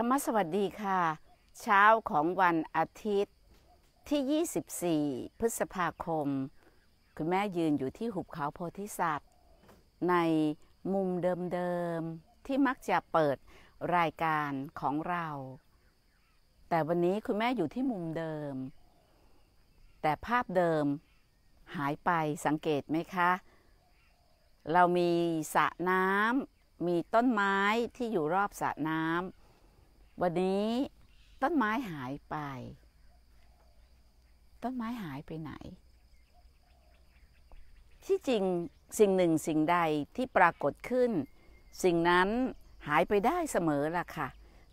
ธรรมสวัสดีค่ะ เช้าของวันอาทิตย์ที่ 24 พฤษภาคม คุณแม่ยืนอยู่ที่หุบเขาโพธิสัตว์ ในมุมเดิมๆที่มักจะเปิดรายการของเรา แต่วันนี้คุณแม่อยู่ที่มุมเดิม แต่ภาพเดิมหายไปสังเกตไหมคะ เรามีสระน้ำมีต้นไม้ที่อยู่รอบสระน้ำวันนี้ต้นไม้หายไป ต้นไม้หายไปไหน ที่จริงสิ่งหนึ่งสิ่งใดที่ปรากฏขึ้น สิ่งนั้นหายไปได้เสมอล่ะค่ะ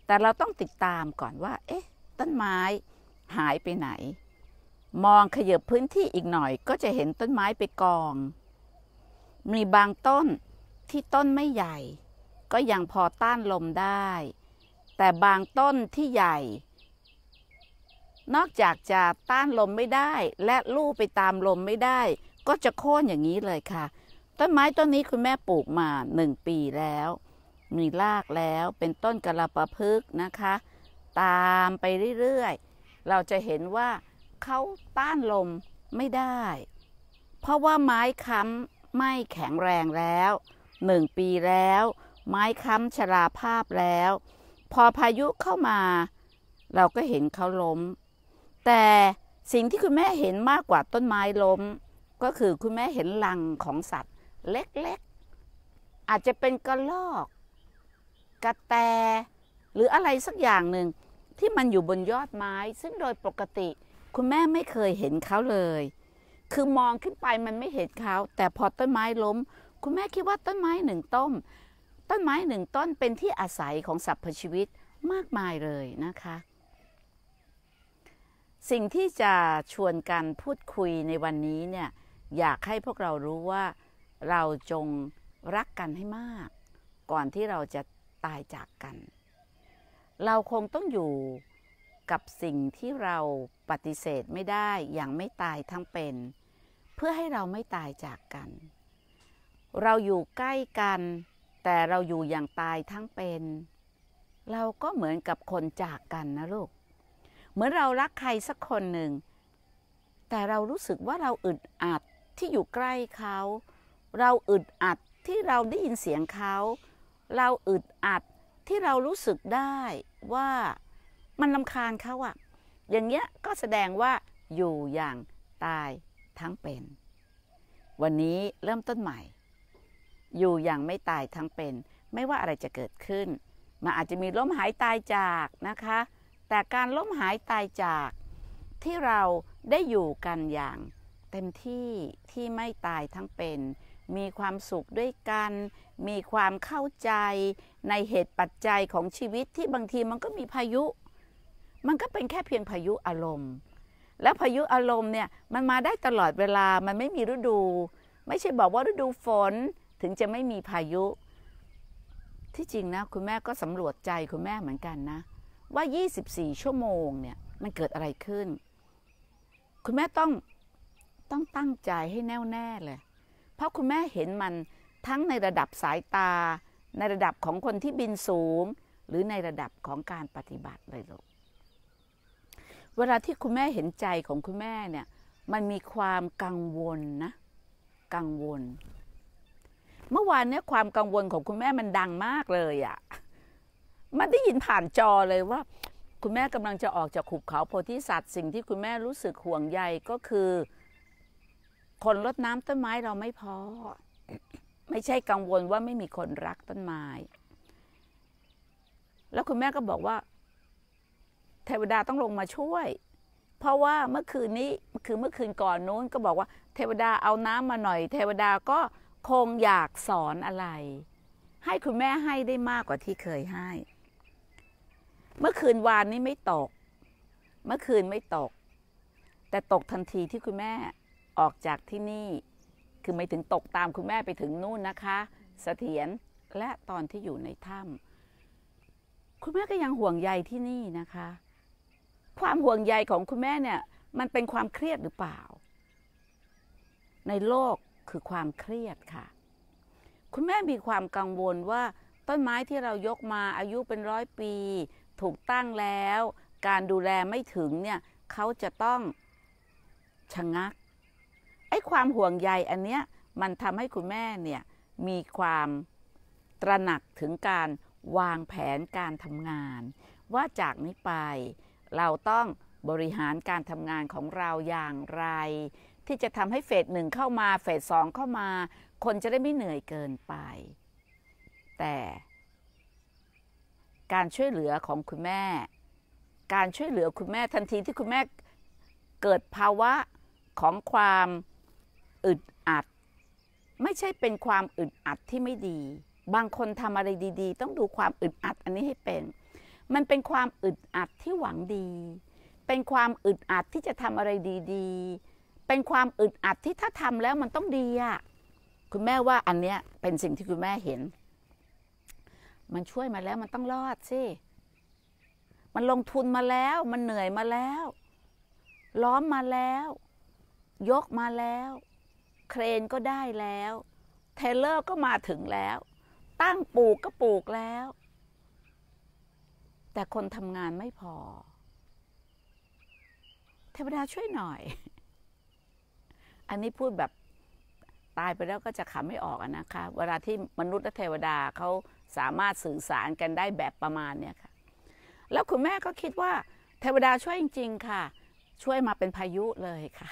แต่เราต้องติดตามก่อนว่า เอ๊ะต้นไม้หายไปไหน มองขยับพื้นที่อีกหน่อย ก็จะเห็นต้นไม้ไปกอง มีบางต้นที่ต้นไม่ใหญ่ ก็ยังพอต้านลมได้แต่บางต้นที่ใหญ่ นอกจากจะต้านลมไม่ได้ และลู่ไปตามลมไม่ได้ ก็จะโค่นอย่างนี้เลยค่ะต้นไม้ต้นนี้คุณแม่ปลูกมาหนึ่งปีแล้ว มีรากแล้วเป็นต้นกระปะพึกนะคะ ตามไปเรื่อยๆ เราจะเห็นว่าเขาต้านลมไม่ได้ เพราะว่าไม้ค้ำไม่แข็งแรงแล้วหนึ่งปีแล้ว ไม้ค้ำชราภาพแล้วพอพายุเข้ามา เราก็เห็นเขาล้ม แต่สิ่งที่คุณแม่เห็นมากกว่าต้นไม้ล้ม ก็คือคุณแม่เห็นรังของสัตว์เล็กๆ อาจจะเป็นกระลอกกระแตหรืออะไรสักอย่างหนึ่งที่มันอยู่บนยอดไม้ ซึ่งโดยปกติ คุณแม่ไม่เคยเห็นเขาเลย คือมองขึ้นไปมันไม่เห็นเขาแต่พอต้นไม้ล้ม คุณแม่คิดว่าต้นไม้หนึ่งต้นต้นไม้หนึ่งต้นเป็นที่อาศัยของสรรพชีวิตมากมายเลยนะคะ สิ่งที่จะชวนกันพูดคุยในวันนี้เนี่ยอยากให้พวกเรารู้ว่าเราจงรักกันให้มาก ก่อนที่เราจะตายจากกัน เราคงต้องอยู่กับสิ่งที่เราปฏิเสธไม่ได้อย่างไม่ตายทั้งเป็น เพื่อให้เราไม่ตายจากกัน เราอยู่ใกล้กันแต่เราอยู่อย่างตายทั้งเป็น เราก็เหมือนกับคนจากกันนะลูก เหมือนเรารักใครสักคนหนึ่ง แต่เรารู้สึกว่าเราอึดอัดที่อยู่ใกล้เขา เราอึดอัดที่เราได้ยินเสียงเขา เราอึดอัดที่เรารู้สึกได้ว่ามันลำคาญเขาอะอย่างเงี้ยก็แสดงว่าอยู่อย่างตายทั้งเป็น วันนี้เริ่มต้นใหม่อยู่อย่างไม่ตายทั้งเป็น ไม่ว่าอะไรจะเกิดขึ้นมันอาจจะมีล้มหายตายจากนะคะ แต่การล้มหายตายจากที่เราได้อยู่กันอย่างเต็มที่ที่ไม่ตายทั้งเป็น มีความสุขด้วยกัน มีความเข้าใจในเหตุปัจจัยของชีวิตที่บางทีมันก็มีพายุ มันก็เป็นแค่เพียงพายุอารมณ์และพายุอารมณ์เนี่ยมันมาได้ตลอดเวลามันไม่มีฤดู ไม่ใช่บอกว่าฤดูฝนถึงจะไม่มีพายุ ที่จริงนะคุณแม่ก็สำรวจใจคุณแม่เหมือนกันนะ ว่า 24 ชั่วโมงเนี่ยมันเกิดอะไรขึ้น คุณแม่ต้องต้องตั้งใจให้แน่วแน่เลย เพราะคุณแม่เห็นมันทั้งในระดับสายตา ในระดับของคนที่บินสูง หรือในระดับของการปฏิบัติเลยลูกเวลาที่คุณแม่เห็นใจของคุณแม่เนี่ยมันมีความกังวลนะกังวลเมื่อวานเนี้ยความกังวลของคุณแม่มันดังมากเลยอะ่ะมันได้ยินผ่านจอเลยว่า คุณแม่กำลังจะออกจากขุบเขาโพธิสัตว์ สิ่งที่คุณแม่รู้สึกห่วงใยก็คือ คนรดน้ำต้นไม้เราไม่พอ ไม่ใช่กังวลว่าไม่มีคนรักต้นไม้แล้วคุณแม่ก็บอกว่าเทวดาต้องลงมาช่วย เพราะว่าเมื่อคืนนี้คือเมื่อคืนก่อนนู้นก็บอกว่า เทวดาเอาน้ำมาหน่อย เทวดาก็คงอยากสอนอะไร ให้คุณแม่ให้ได้มากกว่าที่เคยให้ เมื่อคืนวานนี้ไม่ตก เมื่อคืนไม่ตก แต่ตกทันทีที่คุณแม่ออกจากที่นี่ คือไม่ถึงตกตามคุณแม่ไปถึงนู่นนะคะสเสถียรและตอนที่อยู่ในถ้ำคุณแม่ก็ยังห่วงใยที่นี่นะคะ ความห่วงใยของคุณแม่เนี่ย มันเป็นความเครียดหรือเปล่า ในโลกคือความเครียดค่ะ คุณแม่มีความกังวลว่าต้นไม้ที่เรายกมาอายุเป็นร้อยปี ถูกตั้งแล้ว การดูแลไม่ถึงเนี่ยเขาจะต้องชะงักไอ้ความห่วงใยอันเนี้ยมันทำให้คุณแม่เนี่ย มีความตระหนักถึงการวางแผนการทำงาน ว่าจากนี้ไป เราต้องบริหารการทำงานของเราอย่างไรที่จะทำให้เฟสหนึ่งเข้ามา เฟสสองเข้ามา คนจะได้ไม่เหนื่อยเกินไป แต่ การช่วยเหลือของคุณแม่ การช่วยเหลือคุณแม่ทันทีที่คุณแม่เกิดภาวะของความอึดอัด ไม่ใช่เป็นความอึดอัดที่ไม่ดี บางคนทำอะไรดี ๆ ต้องดูความอึดอัดอันนี้ให้เป็น มันเป็นความอึดอัดที่หวังดี เป็นความอึดอัดที่จะทำอะไรดี ๆเป็นความอึดอัดที่ถ้าทำแล้วมันต้องดีอะคุณแม่ว่าอันเนี้ยเป็นสิ่งที่คุณแม่เห็น มันช่วยมาแล้วมันต้องรอดสิ มันลงทุนมาแล้ว มันเหนื่อยมาแล้ว ล้อมมาแล้ว ยกมาแล้ว เครนก็ได้แล้วเทเลอร์ก็มาถึงแล้ว ตั้งปลูกก็ปลูกแล้ว แต่คนทำงานไม่พอเทวดาช่วยหน่อยอันนี้พูดแบบตายไปแล้วก็จะขำไม่ออกนะคะเวลาที่มนุษย์และเทวดาเขาสามารถสื่อสารกันได้แบบประมาณเนี่ยค่ะ แล้วคุณแม่ก็คิดว่าเทวดาช่วยจริงๆ ค่ะ ช่วยมาเป็นพายุเลยค่ะ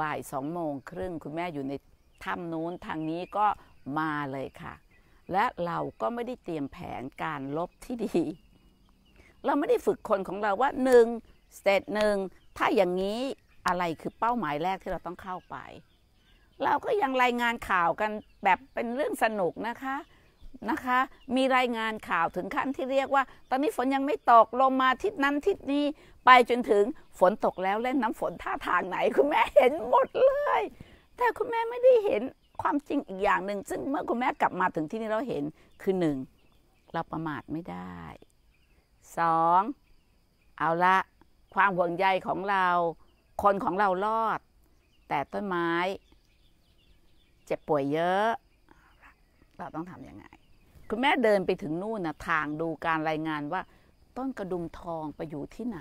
บ่ายสองโมงครึ่งคุณแม่อยู่ในถ้ำนู้นทางนี้ก็มาเลยค่ะ และเราก็ไม่ได้เตรียมแผนการลบที่ดี เราไม่ได้ฝึกคนของเราว่าหนึ่งสเตจหนึ่งถ้าอย่างนี้อะไรคือเป้าหมายแรกที่เราต้องเข้าไป เราก็ยังรายงานข่าวกันแบบเป็นเรื่องสนุกนะคะ นะคะ มีรายงานข่าวถึงขั้นที่เรียกว่า ตอนนี้ฝนยังไม่ตกลงมาทิศนั้นทิศนี้ ไปจนถึงฝนตกแล้วเล่นน้ำฝนท่าทางไหนคุณแม่เห็นหมดเลย แต่คุณแม่ไม่ได้เห็นความจริงอีกอย่างหนึ่ง ซึ่งเมื่อคุณแม่กลับมาถึงที่นี่เราเห็นคือหนึ่งเราประมาทไม่ได้สองเอาละความห่วงใยของเราคนของเรารอด แต่ต้นไม้เจ็บป่วยเยอะ เราต้องทำยังไง คุณแม่เดินไปถึงนู่นนะทางดูการรายงานว่า ต้นกระดุมทองไปอยู่ที่ไหน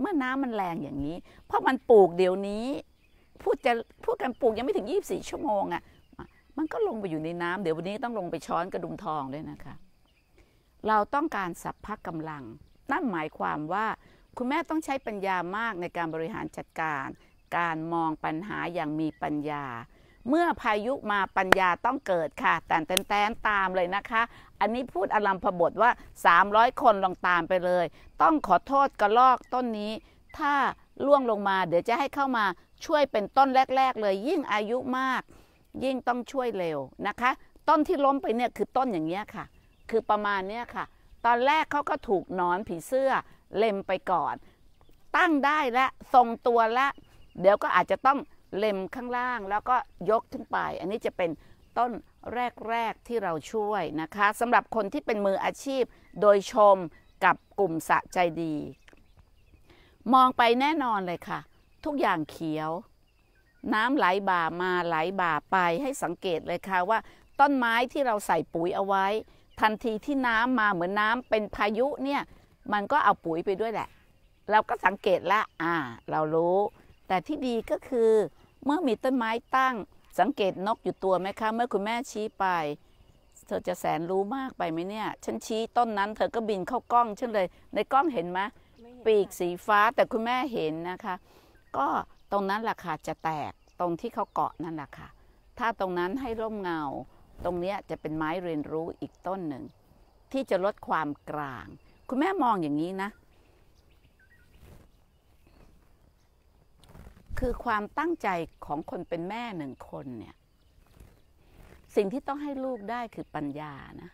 เมื่อน้ำมันแรงอย่างนี้ เพราะมันปลูกเดี๋ยวนี้ พูดจะพูดกันปลูกยังไม่ถึง 24 ชั่วโมงอะ่ะมันก็ลงไปอยู่ในน้ำเดี๋ยววันนี้ต้องลงไปช้อนกระดุมทองด้วยนะคะ เราต้องการสัพพะกำลัง นั่นหมายความว่าคุณแม่ต้องใช้ปัญญามากในการบริหารจัดการ การมองปัญหาอย่างมีปัญญา เมื่อพายุมาปัญญาต้องเกิดค่ะ แต่แตนแตนตามเลยนะคะ อันนี้พูดอลัมพบทว่า 300 คนลองตามไปเลย ต้องขอโทษกระลอกต้นนี้ ถ้าล่วงลงมาเดี๋ยวจะให้เข้ามาช่วยเป็นต้นแรกๆเลย ยิ่งอายุมาก ยิ่งต้องช่วยเร็วนะคะ ต้นที่ล้มไปเนี่ยคือต้นอย่างเงี้ยค่ะ คือประมาณเนี้ยค่ะ ตอนแรกเขาก็ถูกนอนผีเสื้อเล็มไปก่อน ตั้งได้และทรงตัวและ เดี๋ยวก็อาจจะต้องเล็มข้างล่างแล้วก็ยกขึ้นไป อันนี้จะเป็นต้นแรกๆที่เราช่วยนะคะ สำหรับคนที่เป็นมืออาชีพโดยชมกับกลุ่มสะใจดี มองไปแน่นอนเลยค่ะ ทุกอย่างเขียว น้ำไหลบ่ามาไหลบ่าไป ให้สังเกตเลยค่ะว่า ต้นไม้ที่เราใส่ปุ๋ยเอาไว้ ทันทีที่น้ำมาเหมือนน้ำเป็นพายุเนี่ยมันก็เอาปุ๋ยไปด้วยแหละ เราก็สังเกตละอ่า เรารู้ แต่ที่ดีก็คือ เมื่อมีต้นไม้ตั้ง สังเกตนกอยู่ตัวไหมคะ เมื่อคุณแม่ชี้ไป เธอจะแสนรู้มากไปไหมเนี่ย ฉันชี้ต้นนั้น เธอก็บินเข้ากล้องฉันเลย ในกล้องเห็นไหมปีกสีฟ้า แต่คุณแม่เห็นนะคะ ก็ตรงนั้นราคาจะแตก ตรงที่เขาเกาะนั่นแหละค่ะ ถ้าตรงนั้นให้ร่มเงา ตรงนี้จะเป็นไม้เรียนรู้อีกต้นหนึ่ง ที่จะลดความกลางคุณแม่มองอย่างนี้นะ คือความตั้งใจของคนเป็นแม่หนึ่งคนเนี่ย สิ่งที่ต้องให้ลูกได้คือปัญญานะ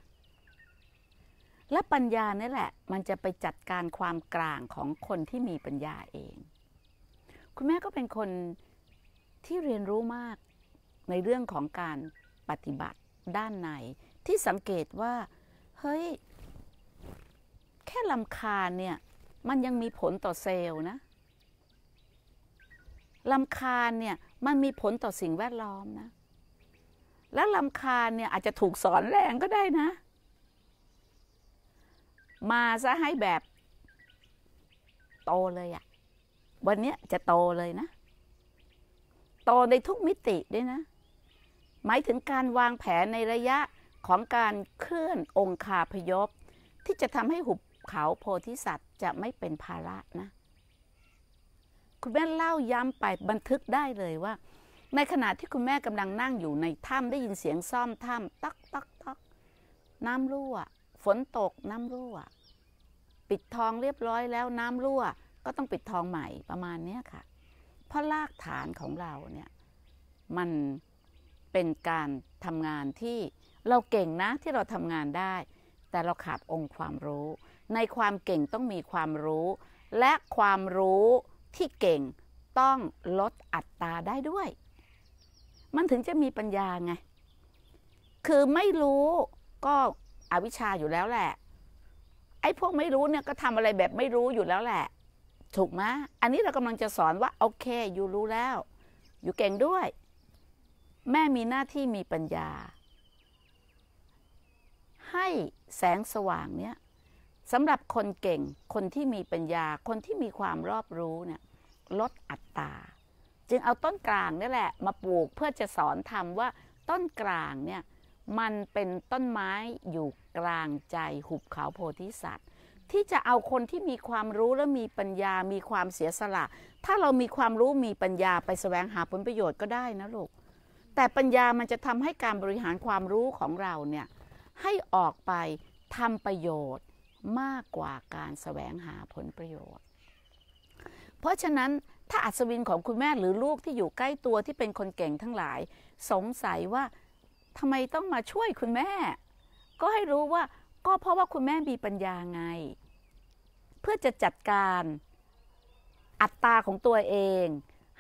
และปัญญานี่แหละ มันจะไปจัดการความกลางของคนที่มีปัญญาเอง คุณแม่ก็เป็นคนที่เรียนรู้มากในเรื่องของการปฏิบัติด้านในที่สังเกตว่า เฮ้ยแค่ลำคาญเนี่ยมันยังมีผลต่อเซลล์นะ ลำคาญเนี่ยมันมีผลต่อสิ่งแวดล้อมนะ แล้วลำคาญเนี่ยอาจจะถูกสอนแรงก็ได้นะ มาซะให้แบบโตเลยอะ วันนี้จะโตเลยนะ โตในทุกมิติด้วยนะ หมายถึงการวางแผนในระยะของการเคลื่อนองคาพยพที่จะทำให้หุบเขาโพธิสัตว์จะไม่เป็นภาระนะ คุณแม่เล่าย้ำไปบันทึกได้เลยว่า ในขณะที่คุณแม่กำลังนั่งอยู่ในถ้ำได้ยินเสียงซ่อมถ้ำตักตักตัก น้ำรั่ว ฝนตกน้ำรั่ว ปิดทองเรียบร้อยแล้วน้ำรั่ว ก็ต้องปิดทองใหม่ประมาณนี้ค่ะ เพราะรากฐานของเราเนี่ย มันเป็นการทำงานที่เราเก่งนะที่เราทำงานได้ แต่เราขาดองค์ความรู้ในความเก่งต้องมีความรู้ และความรู้ที่เก่งต้องลดอัตราได้ด้วย มันถึงจะมีปัญญาไง คือไม่รู้ก็อวิชชาอยู่แล้วแหละ ไอ้พวกไม่รู้เนี่ยก็ทำอะไรแบบไม่รู้อยู่แล้วแหละ ถูกไหมอันนี้เรากำลังจะสอนว่า โอเคอยู่รู้แล้ว อยู่เก่งด้วย แม่มีหน้าที่มีปัญญา ให้แสงสว่างเนี่ยสำหรับคนเก่ง คนที่มีปัญญา คนที่มีความรอบรู้เนี่ยลดอัตรา จึงเอาต้นกลางนี่แหละ มาปลูกเพื่อจะสอนธรรมว่าต้นกลางเนี่ยมันเป็นต้นไม้อยู่กลางใจหุบเขาโพธิสัตว์ ที่จะเอาคนที่มีความรู้และมีปัญญามีความเสียสละ ถ้าเรามีความรู้มีปัญญาไปสแสวงหาผลประโยชน์ก็ได้นะลูก แต่ปัญญามันจะทำให้การบริหารความรู้ของเราเนี่ยให้ออกไปทำประโยชน์มากกว่าการสแสวงหาผลประโยชน์ เพราะฉะนั้นถ้าอัศวินของคุณแม่หรือลูกที่อยู่ใกล้ตัวที่เป็นคนเก่งทั้งหลาย สงสัยว่าทำไมต้องมาช่วยคุณแม่ ก็ให้รู้ว่าก็เพราะว่าคุณแม่มีปัญญาไง เพื่อจะจัดการอัตราของตัวเอง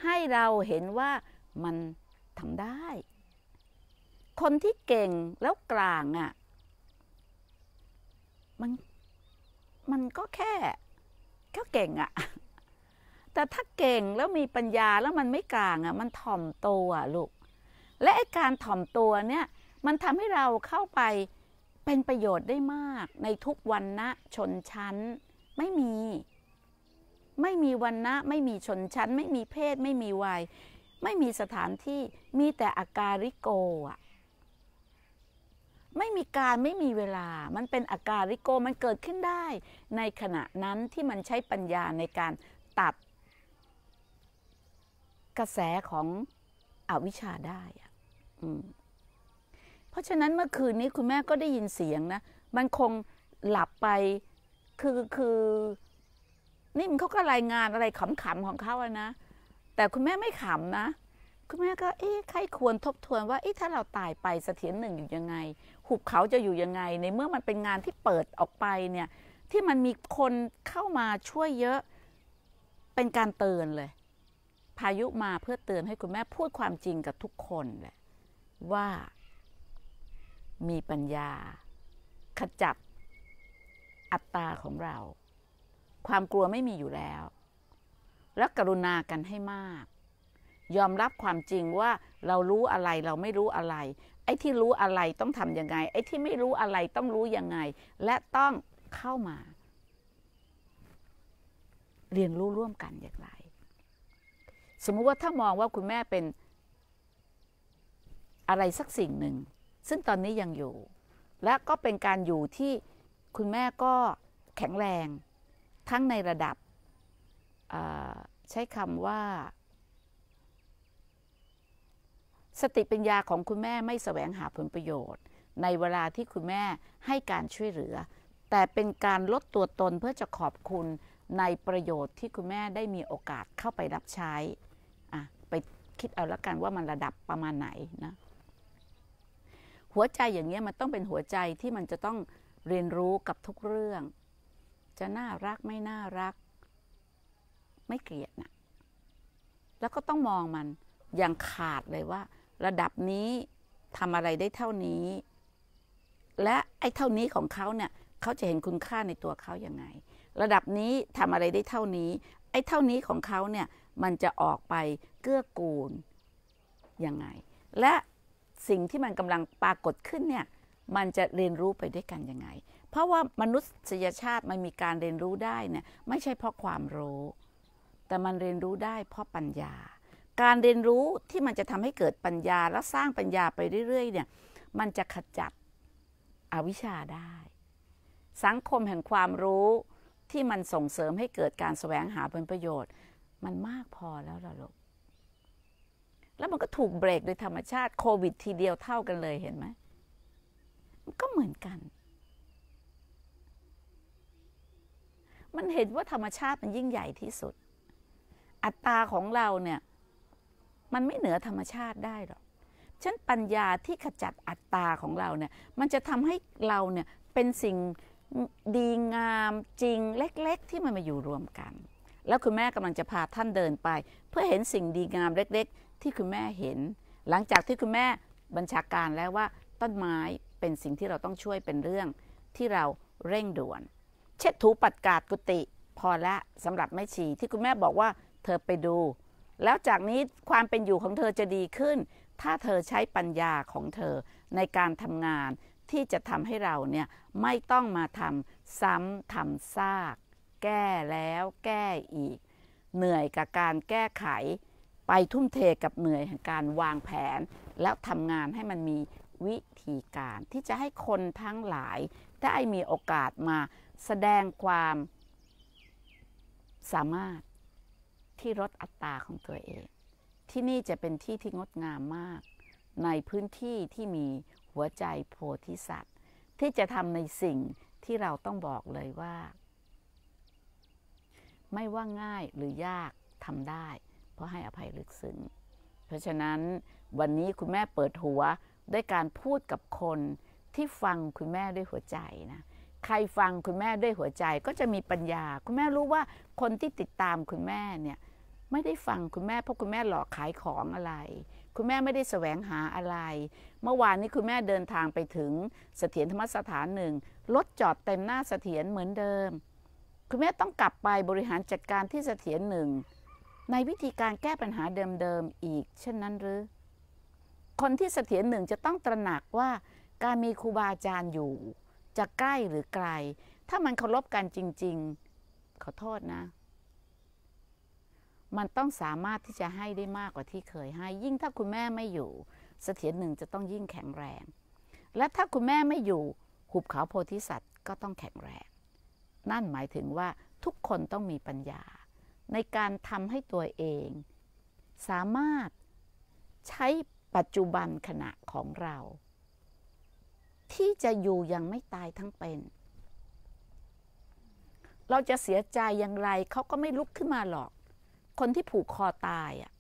ให้เราเห็นว่ามันทำได้ คนที่เก่งแล้วกลางอะ่ะมันมันก็แค่ก็เก่งอะ แต่ถ้าเก่งแล้วมีปัญญาแล้วมันไม่กลางอะมันถ่อมตัวลูก และไอการถ่อมตัวเนี่ยมันทำให้เราเข้าไปเป็นประโยชน์ได้มากในทุกวันนะชนชั้นไม่มีไม่มีวันนะไม่มีชนชั้น ไม่มีเพศไม่มีวัย ไม่มีสถานที่มีแต่อาการิโกอะไม่มีการไม่มีเวลา มันเป็นอาการริโก มันเกิดขึ้นได้ ในขณะนั้นที่มันใช้ปัญญาในการตัดกระแสของอวิชชาได้เพราะฉะนั้นเมื่อคืนนี้คุณแม่ก็ได้ยินเสียงนะ มันคงหลับไป คือคือนี่มันเขาก็รายงานอะไรขำๆของเขาอะนะ แต่คุณแม่ไม่ขำนะ คุณแม่ก็ เอ๊ะใครควรทบทวนว่าเอ๊ะถ้าเราตายไปเสถียรหนึ่งอยู่ยังไงุบเขาจะอยู่ยังไงในเมื่อมันเป็นงานที่เปิดออกไปเนี่ยที่มันมีคนเข้ามาช่วยเยอะเป็นการเตือนเลย พายุมาเพื่อเตือนให้คุณแม่พูดความจริงกับทุกคนแหละว่ามีปัญญา ขจับอัตตาของเรา ความกลัวไม่มีอยู่แล้วแล้วกรุณากันให้มาก ยอมรับความจริงว่าเรารู้อะไรเราไม่รู้อะไรไอ้ที่รู้อะไรต้องทำยังไง ไอ้ที่ไม่รู้อะไรต้องรู้ยังไง และต้องเข้ามา เรียนรู้ร่วมกันอย่างไร สมมุติว่าถ้ามองว่าคุณแม่เป็น อะไรสักสิ่งหนึ่ง ซึ่งตอนนี้ยังอยู่ และก็เป็นการอยู่ที่คุณแม่ก็แข็งแรงทั้งในระดับใช้คำว่าสติปัญญาของคุณแม่ไม่สแสวงหาผลประโยชน์ ในเวลาที่คุณแม่ให้การช่วยเหลือ แต่เป็นการลดตัวตนเพื่อจะขอบคุณในประโยชน์ที่คุณแม่ได้มีโอกาสเข้าไปรับใช้อ่ไปคิดเอาละกันว่ามันระดับประมาณไหนนะหัวใจอย่างเงี้ยมันต้องเป็นหัวใจที่มันจะต้องเรียนรู้กับทุกเรื่อง จะน่ารักไม่น่ารัก ไม่เกลียดนะแล้วก็ต้องมองมันอย่างขาดเลยว่าระดับนี้ทำอะไรได้เท่านี้ และไอ้เท่านี้ของเขาเนี่ยเขาจะเห็นคุณค่าในตัวเขาอย่างไง ระดับนี้ทำอะไรได้เท่านี้ไอ้เท่านี้ของเขาเนี่ยมันจะออกไปเกื้อกูลยังไง และสิ่งที่มันกำลังปรากฏขึ้นเนี่ยมันจะเรียนรู้ไปด้วยกันยังไง เพราะว่ามนุษยชาติมันมีการเรียนรู้ได้เนี่ยไม่ใช่เพราะความรู้ แต่มันเรียนรู้ได้เพราะปัญญาการเรียนรู้ที่มันจะทำให้เกิดปัญญาและสร้างปัญญาไปเรื่อยๆ เนี่ย มันจะขจัดอวิชชาได้ สังคมแห่งความรู้ที่มันส่งเสริมให้เกิดการสแสวงหาผลประโยชน์ มันมากพอแล้วล่ะลูกแล้วมันก็ถูกเบรกโดยธรรมชาติโควิด ทีเดียวเท่ากันเลยเห็นไหม มันก็เหมือนกัน มันเห็นว่าธรรมชาติมันยิ่งใหญ่ที่สุด อัตราของเราเนี่ยมันไม่เหนือธรรมชาติได้หรอกฉันปัญญาที่ขจัดอัตตาของเราเนี่ย มันจะทำให้เราเนี่ยเป็นสิ่งดีงามจริงเล็ก ๆ ที่มันมาอยู่รวมกัน แล้วคุณแม่กำลังจะพาท่านเดินไป เพื่อเห็นสิ่งดีงามเล็กๆ ที่คุณแม่เห็น หลังจากที่คุณแม่บัญชาการแล้วว่าต้นไม้เป็นสิ่งที่เราต้องช่วยเป็นเรื่องที่เราเร่งด่วน เช็ดถูปัดกาดกุฏิพอละสำหรับแม่ชีที่คุณแม่บอกว่าเธอไปดูแล้วจากนี้ความเป็นอยู่ของเธอจะดีขึ้น ถ้าเธอใช้ปัญญาของเธอในการทำงานที่จะทำให้เราเนี่ย ไม่ต้องมาทำซ้ำทำซาก แก้แล้วแก้อีก เหนื่อยกับการแก้ไขไปทุ่มเทกับเหนื่อยแห่งการวางแผน แล้วทำงานให้มันมีวิธีการ ที่จะให้คนทั้งหลายได้มีโอกาสมาแสดงความสามารถที่ลดอัตราของตัวเอง ที่นี่จะเป็นที่ที่งดงามมาก ในพื้นที่ที่มีหัวใจโพธิสัตว์ ที่จะทำในสิ่งที่เราต้องบอกเลยว่า ไม่ว่าง่ายหรือยากทำได้ เพราะให้อภัยลึกซึ้งเพราะฉะนั้นวันนี้คุณแม่เปิดหัวด้วยการพูดกับคนที่ฟังคุณแม่ด้วยหัวใจนะใครฟังคุณแม่ด้วยหัวใจก็จะมีปัญญา คุณแม่รู้ว่าคนที่ติดตามคุณแม่เนี่ยไม่ได้ฟังคุณแม่เพราะคุณแม่หลอกขายของอะไร คุณแม่ไม่ได้สแสวงหาอะไร เมื่อวานนี้คุณแม่เดินทางไปถึง เสถียรธรรมสถานหนึ่งรถจอดเต็มหน้าเสถียรเหมือนเดิมคุณแม่ต้องกลับไปบริหารจัดการที่เสถียรหนึ่งในวิธีการแก้ปัญหาเดิมๆ อีก เช่นนั้นหรือคนที่เสถียรหนึ่งจะต้องตระหนักว่า การมีครูบาอาจารย์อยู่ จะใกล้หรือไกล ถ้ามันเคารพกันจริงๆ ขอโทษนะมันต้องสามารถที่จะให้ได้มากกว่าที่เคยให้ ยิ่งถ้าคุณแม่ไม่อยู่ เสถียรหนึ่งจะต้องยิ่งแข็งแรง และถ้าคุณแม่ไม่อยู่หุบเขาโพธิสัตว์ก็ต้องแข็งแรง นั่นหมายถึงว่าทุกคนต้องมีปัญญา ในการทำให้ตัวเอง สามารถใช้ปัจจุบันขณะของเรา ที่จะอยู่ยังไม่ตายทั้งเป็น เราจะเสียใจอย่างไรเขาก็ไม่ลุกขึ้นมาหรอกคนที่ผูกคอตายอะ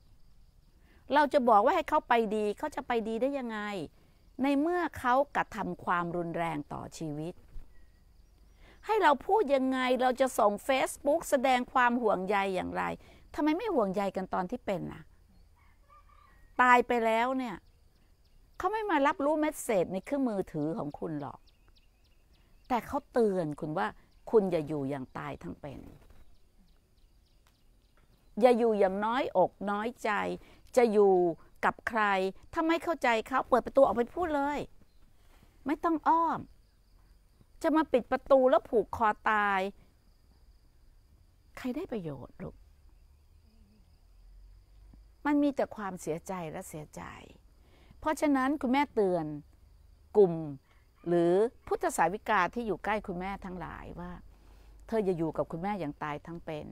เราจะบอกว่าให้เขาไปดีเขาจะไปดีได้ยังไง ในเมื่อเขากระทำความรุนแรงต่อชีวิต ให้เราพูดยังไงเราจะส่ง Facebook แสดงความห่วงใยอย่างไรทำไมไม่ห่วงใยกันตอนที่เป็นน่ะ ตายไปแล้วเนี่ยเขาไม่มารับรู้เมสเซจในเครื่องมือถือของคุณหรอก แต่เขาเตือนคุณว่า คุณอย่าอยู่อย่างตายทั้งเป็นอย่าอยู่อย่างน้อยอกน้อยใจ จะอยู่กับใครถ้าไม่เข้าใจเขาเปิดประตูออกไปพูดเลย ไม่ต้องอ้อม จะมาปิดประตูแล้วผูกคอตาย ใครได้ประโยชน์ลูกมันมีแต่ความเสียใจและเสียใจเพราะฉะนั้นคุณแม่เตือน กลุ่ม หรือพุทธสาวิกาที่อยู่ใกล้คุณแม่ทั้งหลายว่า เธออย่าอยู่กับคุณแม่อย่างตายทั้งเป็น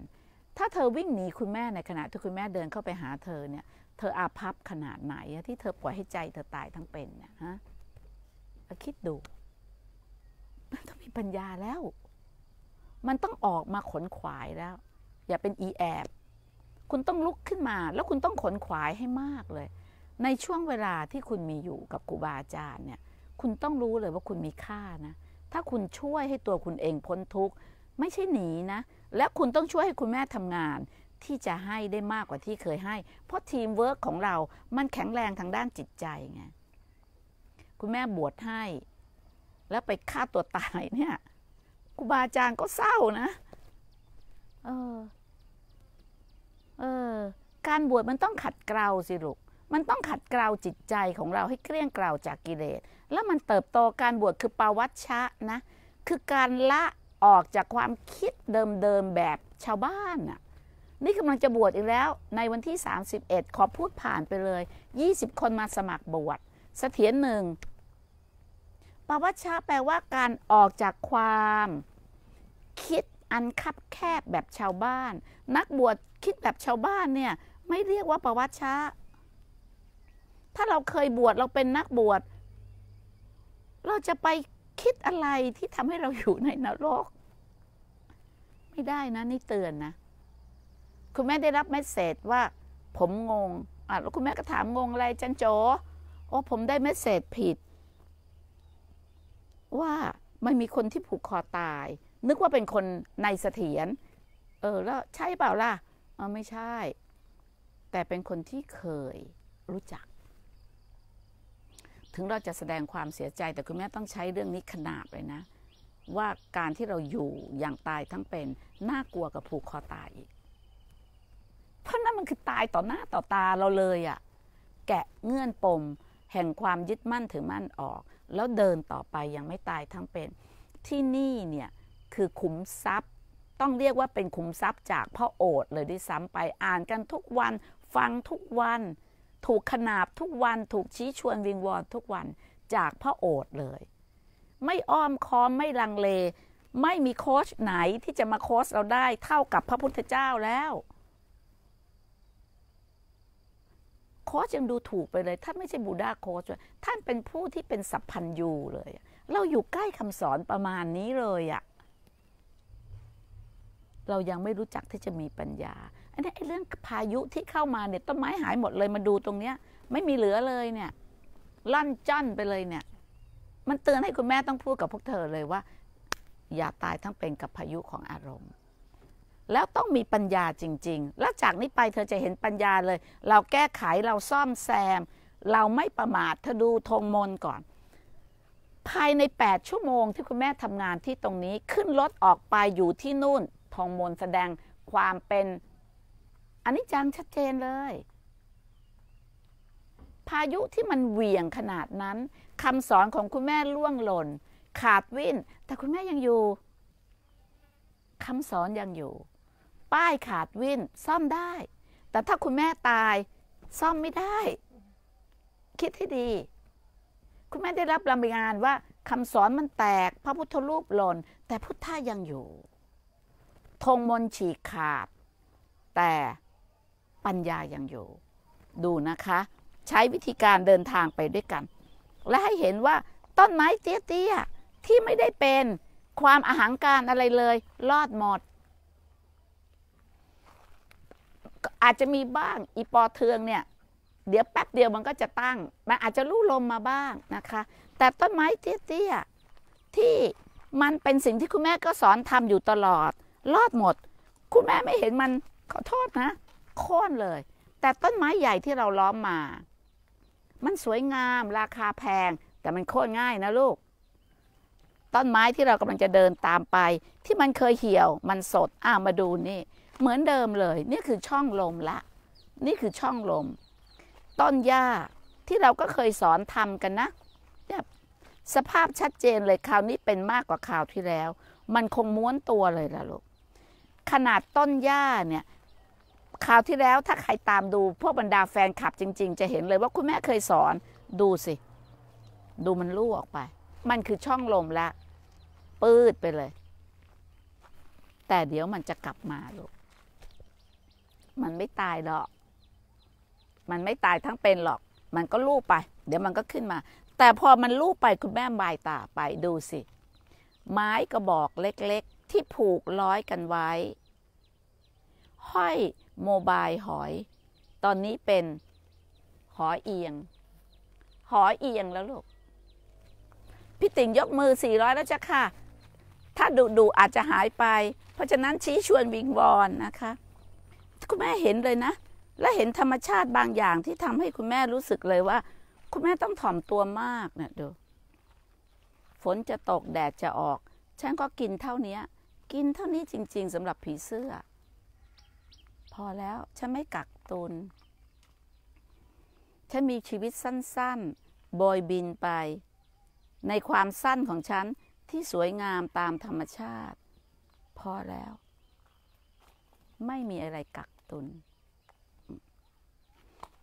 ถ้าเธอวิ่งหนีคุณแม่ในขณะที่คุณแม่เดินเข้าไปหาเธอเนี่ย เธออาภัพขนาดไหนที่เธอปล่อยให้ใจเธอตายทั้งเป็นเนี่ยฮะคิดดู มันต้องมีปัญญาแล้ว มันต้องออกมาขนขวายแล้ว อย่าเป็นอีแอบ คุณต้องลุกขึ้นมา แล้วคุณต้องขนขวายให้มากเลย ในช่วงเวลาที่คุณมีอยู่กับครูบาอาจารย์เนี่ย คุณต้องรู้เลยว่าคุณมีค่านะ ถ้าคุณช่วยให้ตัวคุณเองพ้นทุกข์ไม่ใช่หนีนะ และคุณต้องช่วยให้คุณแม่ทำงาน ที่จะให้ได้มากกว่าที่เคยให้ เพราะทีมเวิร์กของเรา มันแข็งแรงทางด้านจิตใจไง คุณแม่บวชให้ แล้วไปฆ่าตัวตายเนี่ยครูบาอาจารย์ก็เศร้านะ เออ เออ การบวชมันต้องขัดเกลาสิลูก มันต้องขัดเกลาจิตใจของเราให้เกลี้ยงเกลาจากกิเลส แล้วมันเติบโตการบวชคือปาวัชชะนะ คือการละออกจากความคิดเดิม ๆแบบชาวบ้านน่ะนี่กำลังจะบวชอีกแล้ว ในวันที่ 31 ขอพูดผ่านไปเลย 20 คนมาสมัครบวชเสถียรหนึ่งปวัชชาแปลว่าการออกจากความ คิดอันคับแคบแบบชาวบ้าน นักบวชคิดแบบชาวบ้านเนี่ยไม่เรียกว่า ปวัชชาถ้าเราเคยบวชเราเป็นนักบวชเราจะไปคิดอะไรที่ทำให้เราอยู่ในนรกไม่ได้นะ นี่เตือนนะ คุณแม่ได้รับเมสเซจว่าผมงง อ่ะแล้วคุณแม่ก็ถามงงอะไรจันโจโอ้ ผมได้เมสเซจผิด ว่าไม่มีคนที่ผูกคอตาย นึกว่าเป็นคนในเสถียรเออแล้วใช่เปล่าล่ะอ๋อไม่ใช่ แต่เป็นคนที่เคยรู้จักถึงเราจะแสดงความเสียใจแต่คุณแม่ต้องใช้เรื่องนี้ขนาดเลยนะ ว่าการที่เราอยู่อย่างตายทั้งเป็นน่ากลัวกับผูกคอตายอีก เพราะนั่นมันคือตายต่อหน้าต่อตาเราเลยอะ่ะ แกะเงื่อนปมแห่งความยึดมั่นถือมั่นออก แล้วเดินต่อไปยังไม่ตายทั้งเป็น ที่นี่เนี่ย คือขุมทรัพย์ ต้องเรียกว่าเป็นขุมทรัพย์จากพ่อโอดเลยด้วยซ้ำไปอ่านกันทุกวัน ฟังทุกวันถูกขนาบทุกวันถูกชี้ชวนวิงวอนทุกวันจากพ่อโอษเลย ไม่อ้อมค้อมไม่ลังเลไม่มีโค้ชไหนที่จะมาโค้ชเราได้เท่ากับพระพุทธเจ้าแล้วโค้ชยังดูถูกไปเลยท่านไม่ใช่บูดาโค้ชท่านเป็นผู้ที่เป็นสัพพันยูเลย เราอยู่ใกล้คำสอนประมาณนี้เลยอะเรายังไม่รู้จักที่จะมีปัญญานนี้เรื่องพายุที่เข้ามาเนี่ยต้นไม้หายหมดเลยมาดูตรงเนี้ยไม่มีเหลือเลยเนี่ยลั่นจ้นไปเลยเนี่ยมันเตือนให้คุณแม่ต้องพูดกับพวกเธอเลยว่า อย่าตายทั้งเป็นกับพายุของอารมณ์ แล้วต้องมีปัญญาจริงๆแล้วจากนี้ไปเธอจะเห็นปัญญาเลย เราแก้ไขเราซ่อมแซมเราไม่ประมาทเธอดูธงมนก่อน ภายใน8ชั่วโมงที่คุณแม่ทำงานที่ตรงนี้ขึ้นรถออกไปอยู่ที่นู่นธงมนแสดงความเป็นนนี้จังชัดเจนเลย พายุที่มันเหวี่ยงขนาดนั้นคำสอนของคุณแม่ล่วงหล่นขาดวิ่นแต่คุณแม่ยังอยู่คำสอนยังอยู่ ป้ายขาดวิ่นซ่อมได้ แต่ถ้าคุณแม่ตาย ซ่อมไม่ได้ คิดให้ดี คุณแม่ได้รับรายงานว่าคำสอนมันแตกพระพุทธรูปหล่นแต่พุทธะยังอยู่ธงมนฉีกขาด แต่ปัญญาอย่างอยู่ ดูนะคะ ใช้วิธีการเดินทางไปด้วยกัน และให้เห็นว่าต้นไม้เตี้ยๆที่ไม่ได้เป็นความอาหางการอะไรเลย รอดหมด อาจจะมีบ้าง อีปอเทืองเนี่ย เดี๋ยวแป๊บเดียวมันก็จะตั้ง มันอาจจะรู้ลมมาบ้างนะคะ แต่ต้นไม้เตี้ยๆที่มันเป็นสิ่งที่คุณแม่ก็สอนทำอยู่ตลอดรอดหมด คุณแม่ไม่เห็นมัน ขอโทษนะโค่นเลย แต่ต้นไม้ใหญ่ที่เราล้อมมา มันสวยงาม ราคาแพง แต่มันโค่นง่ายนะลูก ต้นไม้ที่เรากำลังจะเดินตามไป ที่มันเคยเหี่ยว มันสดอ้ามาดูนี่ เหมือนเดิมเลยนี่คือช่องลมละ นี่คือช่องลม ต้นหญ้าที่เราก็เคยสอนทำกันนะสภาพชัดเจนเลยคราวนี้เป็นมากกว่าคราวที่แล้ว มันคงม้วนตัวเลยล่ะลูกขนาดต้นหญ้าเนี่ยคราวที่แล้วถ้าใครตามดูพวกบรรดาแฟนคลับจริงๆ จะเห็นเลยว่าคุณแม่เคยสอนดูสิ ดูมันลู่ออกไป มันคือช่องลมละ ปืดไปเลย แต่เดี๋ยวมันจะกลับมาลูกมันไม่ตายหรอก มันไม่ตายทั้งเป็นหรอก มันก็ลู่ไป เดี๋ยวมันก็ขึ้นมา แต่พอมันลู่ไปคุณแม่บายตาไปดูสิ ไม้กระบอกเล็กๆ ที่ผูกร้อยกันไว้ห้อยโมบายหอย ตอนนี้เป็นหอเอียง หอเอียงแล้วลูก พี่ติ่งยกมือ 400 แล้วจ้ะค่ะ ถ้าดุดุอาจจะหายไปเพราะฉะนั้นชี้ชวนวิงวอนนะคะ คุณแม่เห็นเลยนะ และเห็นธรรมชาติบางอย่างที่ทำให้คุณแม่รู้สึกเลยว่า คุณแม่ต้องถ่อมตัวมากนะดู ฝนจะตกแดดจะออก ฉันก็กินเท่านี้ กินเท่านี้จริงๆสำหรับผีเสื้อพอแล้ว ฉันไม่กักตุนฉันมีชีวิตสั้นๆโบยบินไป ในความสั้นของฉัน ที่สวยงามตามธรรมชาติ พอแล้ว ไม่มีอะไรกักตุน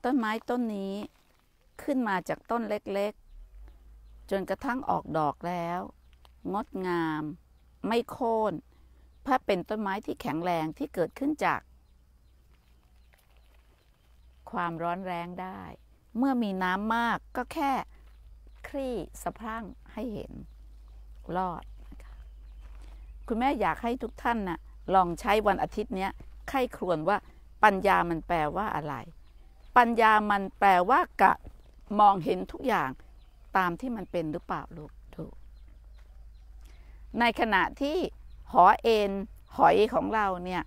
ต้นไม้ต้นนี้ขึ้นมาจากต้นเล็กๆ จนกระทั่งออกดอกแล้ว งดงาม ไม่โค่นเพราะเป็นต้นไม้ที่แข็งแรงที่เกิดขึ้นจากความร้อนแรงได้ เมื่อมีน้ำมากก็แค่ คลี่สะพรั่ง ให้เห็นรอด คุณแม่อยากให้ทุกท่านนะ่ะลองใช้วันอาทิตย์เนี้ยไข้ครวนว่าปัญญามันแปลว่าอะไร ปัญญามันแปลว่ากะ มองเห็นทุกอย่างตามที่มันเป็นหรือเปล่าลูก ถูก ในขณะที่ หอเอ็นหอยของเราเนี่ย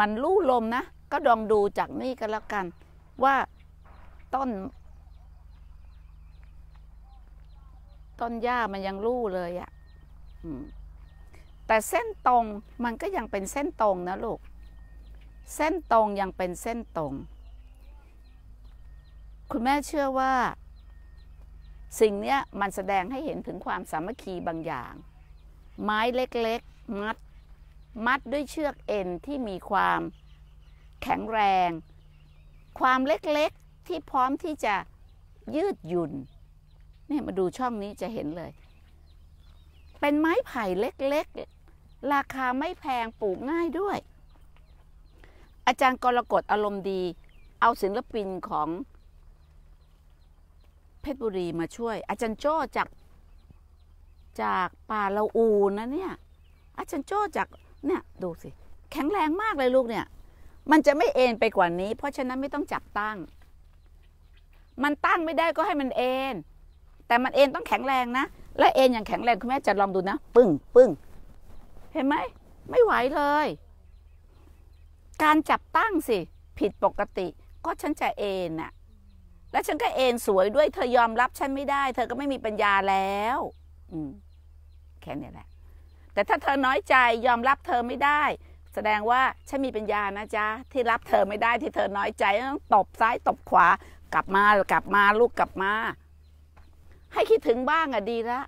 มันลู่ลมนะ ก็ดองดูจากนี่ก็แล้วกันว่าต้น ต้นหญ้ามันยังรู้เลยอะ่ะแต่เส้นตรงมันก็ยังเป็นเส้นตรงนะลูกเส้นตรงยังเป็นเส้นตรง คุณแม่เชื่อว่า สิ่งเนี้ยมันแสดงให้เห็นถึงความสามัคคีบางอย่าง ไม้เล็ก ๆ มัด มัดด้วยเชือกเอ็นที่มีความแข็งแรงความเล็ก ๆที่พร้อมที่จะยืดหยุ่นนี่มาดูช่องนี้จะเห็นเลย เป็นไม้ไผ่เล็ก ๆ ราคาไม่แพงปลูกง่ายด้วย อาจารย์กรกฎอารมณ์ดีเอาศิลปินของ เพชรบุรีมาช่วย อาจารย์โจ้จากจากป่าเราอูนะเนี่ยอาจารย์โจ้จากเนี่ยดูสิ แข็งแรงมากเลยลูกเนี่ยมันจะไม่เอ็นไปกว่านี้ เพราะฉะนั้นไม่ต้องจับตั้ง มันตั้งไม่ได้ก็ให้มันเอ็นแต่มันเอ็นต้องแข็งแรงนะ และเอ็นอย่างแข็งแรงคุณแม่จะลองดูนะปึ้งปึ้ง เห็นไหม ไม่ไหวเลย การจับตั้งสิ ผิดปกติ ก็ฉันจะเอ็นอะและฉันก็เอ็นสวยด้วยเธอยอมรับฉันไม่ได้ เธอก็ไม่มีปัญญาแล้วอืมแค่นี้แหละ แต่ถ้าเธอน้อยใจยอมรับเธอไม่ได้แสดงว่าฉันมีปัญญานะจ๊ะ ที่รับเธอไม่ได้ที่เธอน้อยใจต้องตบซ้ายตบขวา กลับมากลับมาลูกกลับมา ให้คิดถึงบ้างอะดีละ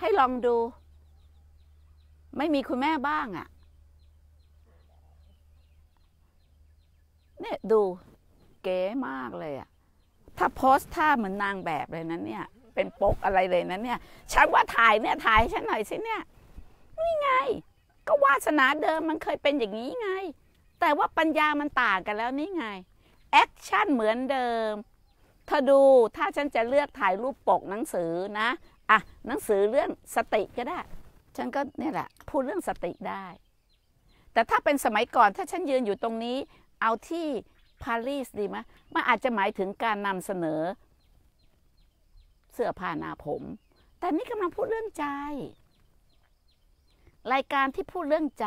ให้ลองดู ไม่มีคุณแม่บ้างอะเนี่ยดู เก๋มากเลยอะถ้าโพสท่าเหมือนนางแบบเลยนั้น เนี่ย เป็นปกอะไรเลยนั้น เนี่ย ฉันว่าถ่ายเนี่ย ถ่ายฉันหน่อยสิเนี่ยนี่ไงก็วาสนาเดิมมันเคยเป็นอย่างนี้ไง แต่ว่าปัญญามันต่างกันแล้วนี่ไงแอคชั่นเหมือนเดิมเธอดูถ้าฉันจะเลือกถ่ายรูปปกหนังสือนะอ่ะหนังสือเรื่องสติก็ได้ฉันก็เนี่ยแหละพูดเรื่องสติได้ แต่ถ้าเป็นสมัยก่อนถ้าฉันยืนอยู่ตรงนี้ เอาที่ปารีสดีไหมมันอาจจะหมายถึงการนำเสนอ เสื้อผ้าหน้าผม แต่นี่กำลังพูดเรื่องใจรายการที่พูดเรื่องใจ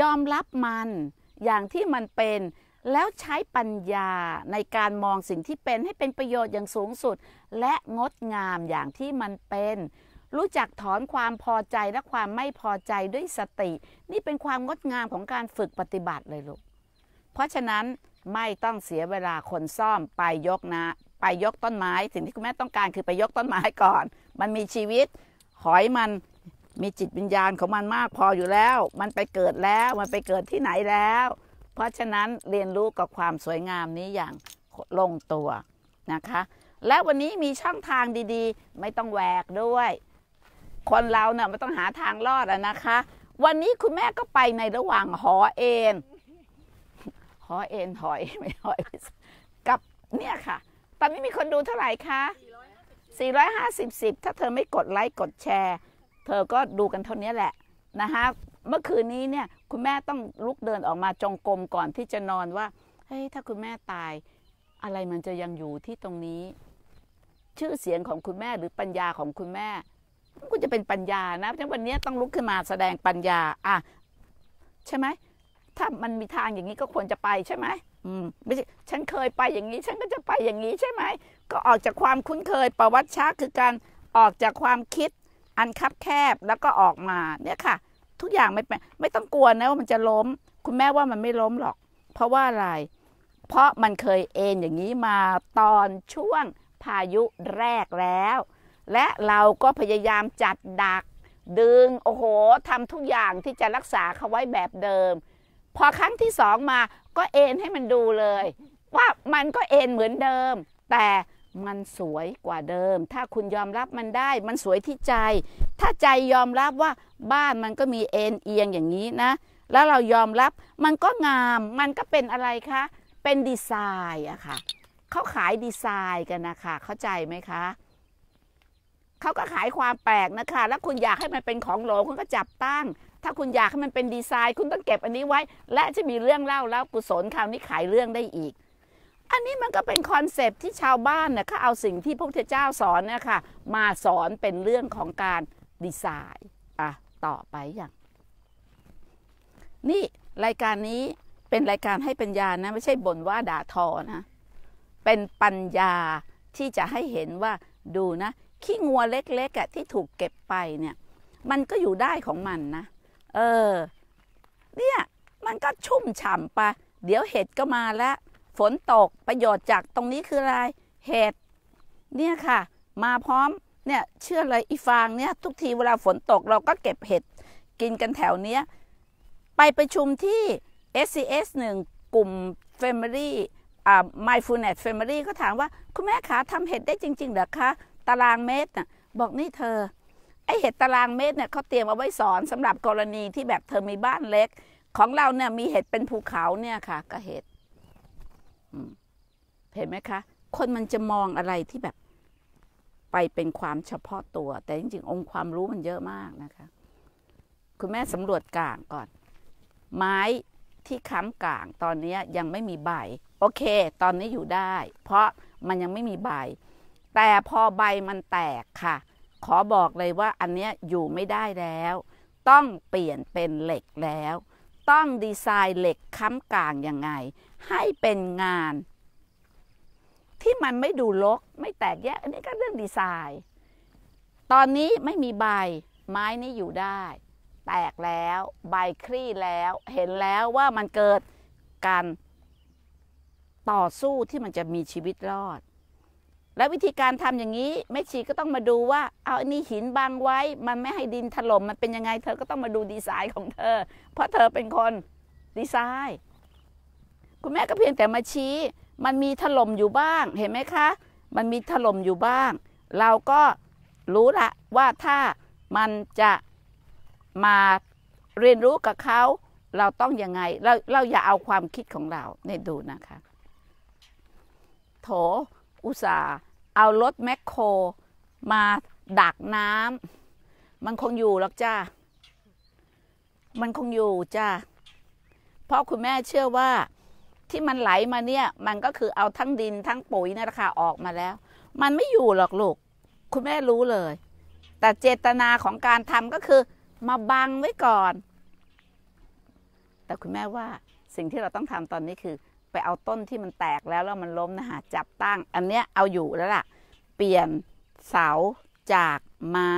ยอมรับมันอย่างที่มันเป็น แล้วใช้ปัญญาในการมองสิ่งที่เป็นให้เป็นประโยชน์อย่างสูงสุด และงดงามอย่างที่มันเป็น รู้จักถอนความพอใจและความไม่พอใจด้วยสตินี่เป็นความงดงามของการฝึกปฏิบัติเลยลูกเพราะฉะนั้นไม่ต้องเสียเวลา คนซ่อมไปยกนะไปยกต้นไม้ สิ่งที่คุณแม่ต้องการคือไปยกต้นไม้ก่อน มันมีชีวิตหอยมันมีจิตวิญญาณของมันมากพออยู่แล้ว มันไปเกิดแล้ว มันไปเกิดที่ไหนแล้ว เพราะฉะนั้นเรียนรู้กับความสวยงามนี้อย่างลงตัวนะคะ และวันนี้มีช่องทางดี ๆ ไม่ต้องแหวกด้วย คนเราเนี่ยไม่ต้องหาทางรอดอะนะคะ วันนี้คุณแม่ก็ไปในระหว่างหอเอ็นหอเอ็นหอยไม่หอยกับเนี่ยค่ะ ตอนนี้มีคนดูเท่าไหร่คะ 450 10ถ้าเธอไม่กดไลค์กดแชร์เธอก็ดูกันเท่านี้แหละนะคะเมื่อคืนนี้เนี่ย คุณแม่ต้องลุกเดินออกมาจงกรมก่อนที่จะนอนว่า เฮ้ยถ้าคุณแม่ตาย อะไรมันจะยังอยู่ที่ตรงนี้ ชื่อเสียงของคุณแม่หรือปัญญาของคุณแม่ก็จะเป็นปัญญานะเพราะวันนี้ต้องลุกขึ้นมาแสดงปัญญาอ่ะใช่ไหมถ้ามันมีทางอย่างนี้ก็ควรจะไปใช่ไหมอืมไม่ใช่ฉันเคยไปอย่างนี้ ฉันก็จะไปอย่างนี้ ใช่ไหมก็ออกจากความคุ้นเคยประวัติชาคือการออกจากความคิดอันคับแคบแล้วก็ออกมาเนี่ยค่ะ ทุกอย่างไม่เป็นไม่ต้องกลัวนะว่ามันจะล้ม คุณแม่ว่ามันไม่ล้มหรอก เพราะว่าอะไร เพราะมันเคยเอ็นอย่างนี้มาตอนช่วงพายุแรกแล้ว และเราก็พยายามจัดดัก ดึงโอ้โหทำทุกอย่างที่จะรักษาเขาไว้แบบเดิม พอครั้งที่สองมาก็เอ็นให้มันดูเลย ว่ามันก็เอ็นเหมือนเดิม แต่มันสวยกว่าเดิม ถ้าคุณยอมรับมันได้ มันสวยที่ใจ ถ้าใจยอมรับว่าบ้านมันก็มีเอ็นเอียงอย่างนี้นะ แล้วเรายอมรับ มันก็งาม มันก็เป็นอะไรคะ เป็นดีไซน์อะค่ะเขาขายดีไซน์กันนะคะ เข้าใจไหมคะเขาก็ขายความแปลกนะคะ แล้วคุณอยากให้มันเป็นของโหลคุณก็จับตั้ง ถ้าคุณอยากให้มันเป็นดีไซน์ คุณต้องเก็บอันนี้ไว้ และจะมีเรื่องเล่าแล้วกุศลคราวนี้ขายเรื่องได้อีกอันนี้มันก็เป็นคอนเซปที่ชาวบ้านนะเขาเอาสิ่งที่พระพุทธเจ้าสอนนะคะมาสอนเป็นเรื่องของการดีไซน์อ่ะต่อไปอย่าง นี่รายการนี้เป็นรายการให้ปัญญานะ ไม่ใช่บ่นว่าด่าทอนะ เป็นปัญญาที่จะให้เห็นว่าดูนะ ขี้งัวเล็กๆอะที่ถูกเก็บไปเนี่ย มันก็อยู่ได้ของมันนะ เออเนี่ยมันก็ชุ่มฉ่ำไปเดี๋ยวเห็ดก็มาแล้วฝนตก ประโยชน์จากตรงนี้คืออะไร เห็ดเนี่ยค่ะ มาพร้อมเนี่ยเชื่อเลยอีฟางเนี่ย ทุกทีเวลาฝนตกเราก็เก็บเห็ดกินกันแถวเนี้ยไปไประชุมที่ SCS 1กลุ่ม Family อ่า Mindfulness Family ก็ถามว่าคุณแม่คะทำเห็ดได้จริงๆเหรอคะตารางเมตรน่ะบอกนี่เธอ ไอเห็ดตารางเมตรเนี่ยเขาเตรียมเอาไว้สอนสำหรับกรณีที่แบบเธอมีบ้านเล็ก ของเราเนี่ยมีเห็ดเป็นภูเขาเนี่ยค่ะก็เห็ดเห็นไหมคะ คนมันจะมองอะไรที่แบบไปเป็นความเฉพาะตัว แต่จริงๆ องค์ความรู้มันเยอะมากนะคะ คุณแม่สำรวจกลางก่อน ไม้ที่ค้ำกลางตอนนี้ยังไม่มีใบ โอเค ตอนนี้อยู่ได้เพราะมันยังไม่มีใบ แต่พอใบมันแตกค่ะ ขอบอกเลยว่าอันนี้อยู่ไม่ได้แล้ว ต้องเปลี่ยนเป็นเหล็กแล้ว ต้องดีไซน์เหล็กค้ำกลางยังไงให้เป็นงาน ที่มันไม่ดูลกไม่แตกแยกอันนี้ก็เรื่องดีไซน์ ตอนนี้ไม่มีใบไม้นี่อยู่ได้ แตกแล้วใบคลี่แล้วเห็นแล้วว่ามันเกิดการต่อสู้ที่มันจะมีชีวิตรอด และวิธีการทำอย่างนี้แม่ชีก็ต้องมาดูว่า เอาอันนี้หินบังไว้ มันไม่ให้ดินถล่มมันเป็นยังไงเธอก็ต้องมาดูดีไซน์ของเธอ เพราะเธอเป็นคนดีไซน์ุณแม่ก็เพียงแต่มาชี้ มันมีถล่มอยู่บ้าง เห็นไหมคะ มันมีถล่มอยู่บ้าง เราก็รู้ละว่าถ้ามันจะมาเรียนรู้กับเขา เราต้องยังไง เราเราอย่าเอาความคิดของเราในดูนะคะ โถ อุตสาเอารถแมคโคร มา ดักน้ำ มันคงอยู่หรอกจ้า มันคงอยู่จ้าเพราะคุณแม่เชื่อว่าที่มันไหลมาเนี่ย มันก็คือเอาทั้งดินทั้งปุ๋ยนะ่คะออกมาแล้ว มันไม่อยู่หรอกลูก คุณแม่รู้เลย แต่เจตนาของการทำก็คือ มาบังไว้ก่อน แต่คุณแม่ว่าสิ่งที่เราต้องทำตอนนี้คือ ไปเอาต้นที่มันแตกแล้วแล้วมันล้มนะคะจับตั้งอันเนี้ยเอาอยู่แล้วล่ะ เปลี่ยนเสาจากไม้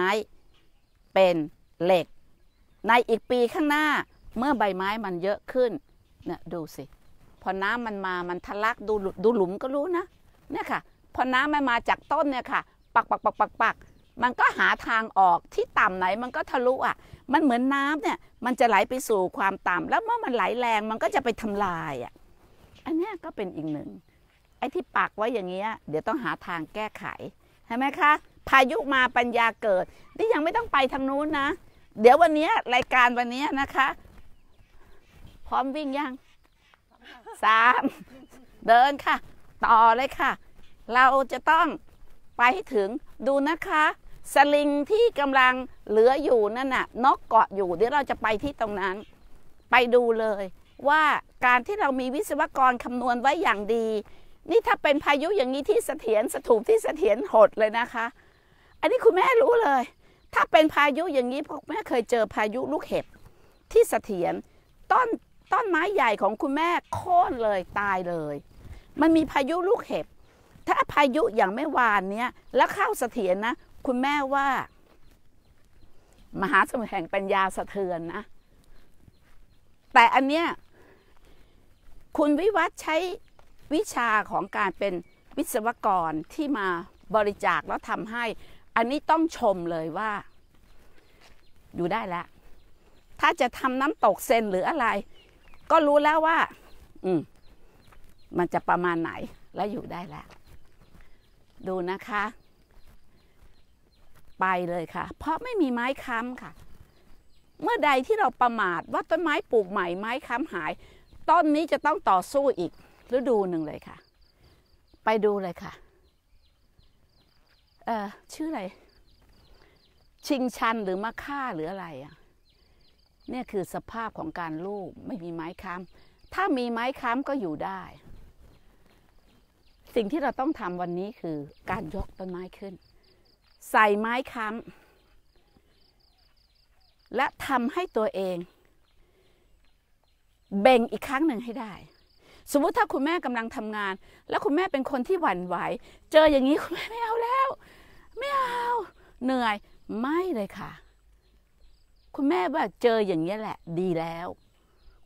เป็นเหล็ก ในอีกปีข้างหน้าเมื่อใบไม้มันเยอะขึ้นเนี่ยดูสิพอน้ำมันมามันทะลักดูดูหลุมก็รู้นะเนี่ยค่ะ พอน้ำมันมาจากต้นเนี่ยค่ะ ปักปักปักปักปักมันก็หาทางออกที่ต่ำไหนมันก็ทะลุอ่ะ มันเหมือนน้ำเนี่ย มันจะไหลไปสู่ความต่ำ แล้วเมื่อมันไหลแรงมันก็จะไปทำลายอ่ะ อันนี้ก็เป็นอีกหนึ่งไอ้ที่ปักไว้อย่างเงี้ยเดี๋ยวต้องหาทางแก้ไขใช่ไหมคะพายุมาปัญญาเกิดนี่ยังไม่ต้องไปทางนู้นนะเดี๋ยววันนี้รายการวันนี้นะคะ พร้อมวิ่งยังสามเดินค่ะ ต่อเลยค่ะ เราจะต้องไปให้ถึงดูนะคะ สลิงที่กำลังเหลืออยู่นั่นน่ะนกเกาะอยู่เดี๋ยวเราจะไปที่ตรงนั้น ไปดูเลย ว่าการที่เรามีวิศวกรคำนวณไว้อย่างดี นี่ถ้าเป็นพายุอย่างนี้ที่เสถียรสถูปที่เสถียรหดเลยนะคะ อันนี้คุณแม่รู้เลย ถ้าเป็นพายุอย่างนี้พวกแม่เคยเจอพายุลูกเห็บที่เสถียรต้นต้นไม้ใหญ่ของคุณแม่ โค่นเลยตายเลย มันมีพายุลูกเห็บ ถ้าพายุอย่างไม่วานเนี้ยแล้วเข้าเสถียรนะ คุณแม่ว่า มหาสมุทรแห่งปัญญาสะเทือนนะ แต่อันเนี้ยคุณวิวัฒใช้วิชาของการเป็นวิศวกรที่มาบริจาคแล้วทำให้ อันนี้ต้องชมเลยว่า อยู่ได้แล้วถ้าจะทำน้ำตกเซนหรืออะไรก็รู้แล้วว่า อืมมันจะประมาณไหนแล้วอยู่ได้แล้ว ดูนะคะ ไปเลยค่ะ เพราะไม่มีไม้ค้ำค่ะ เมื่อใดที่เราประมาทว่าต้นไม้ปลูกใหม่ ไม้ค้ำหายต้นนี้จะต้องต่อสู้อีกฤดูหนึ่งเลยค่ะ ไปดูเลยค่ะ เออชื่ออะไรชิงชันหรือมะค่าหรืออะไรอะ่ะเนี่ยคือสภาพของการลูบไม่มีไม้ค้ำถ้ามีไม้ค้ำก็อยู่ได้ สิ่งที่เราต้องทำวันนี้คือการยกต้นไม้ขึ้น ใส่ไม้ค้ำและทำให้ตัวเองเบ่งอีกครั้งหนึ่งให้ได้ สมมติถ้าคุณแม่กำลังทำงาน แล้วคุณแม่เป็นคนที่หวั่นไหว เจออย่างนี้คุณแม่ไม่เอาแล้ว ไม่เอา เหนื่อยไม่เลยค่ะคุณแม่ว่าเจออย่างนี้แหละ ดีแล้ว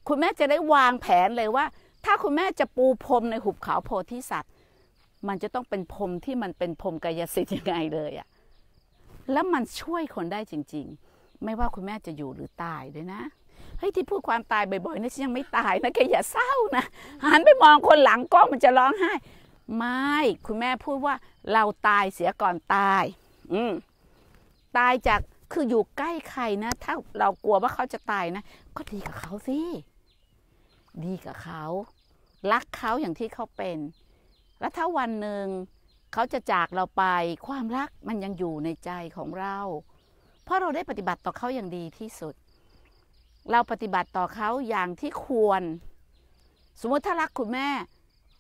คุณแม่จะได้วางแผนเลยว่า ถ้าคุณแม่จะปูพรมในหุบเขาโพธิสัตว์ มันจะต้องเป็นพรมที่มันเป็นพรมกายสิทธิ์ยังไงเลยอะแล้วมันช่วยคนได้จริง ๆ ไม่ว่าคุณแม่จะอยู่หรือตายด้วยนะเฮ้ยที่พูดความตายบ่อยๆนี่ฉันยังไม่ตายนะแกอย่าเศร้านะหันไปมองคนหลังกล้องมันจะร้องไห้ไม่คุณแม่พูดว่าเราตายเสียก่อนตาย อืมตายจากคืออยู่ใกล้ใครนะ ถ้าเรากลัวว่าเขาจะตายนะ ก็ดีกับเขาสิดีกับเขา รักเขาอย่างที่เขาเป็น แล้วถ้าวันหนึ่งเขาจะจากเราไปความรักมันยังอยู่ในใจของเรา เพราะเราได้ปฏิบัติต่อเขาอย่างดีที่สุด เราปฏิบัติต่อเขาอย่างที่ควร สมมติถ้ารักคุณแม่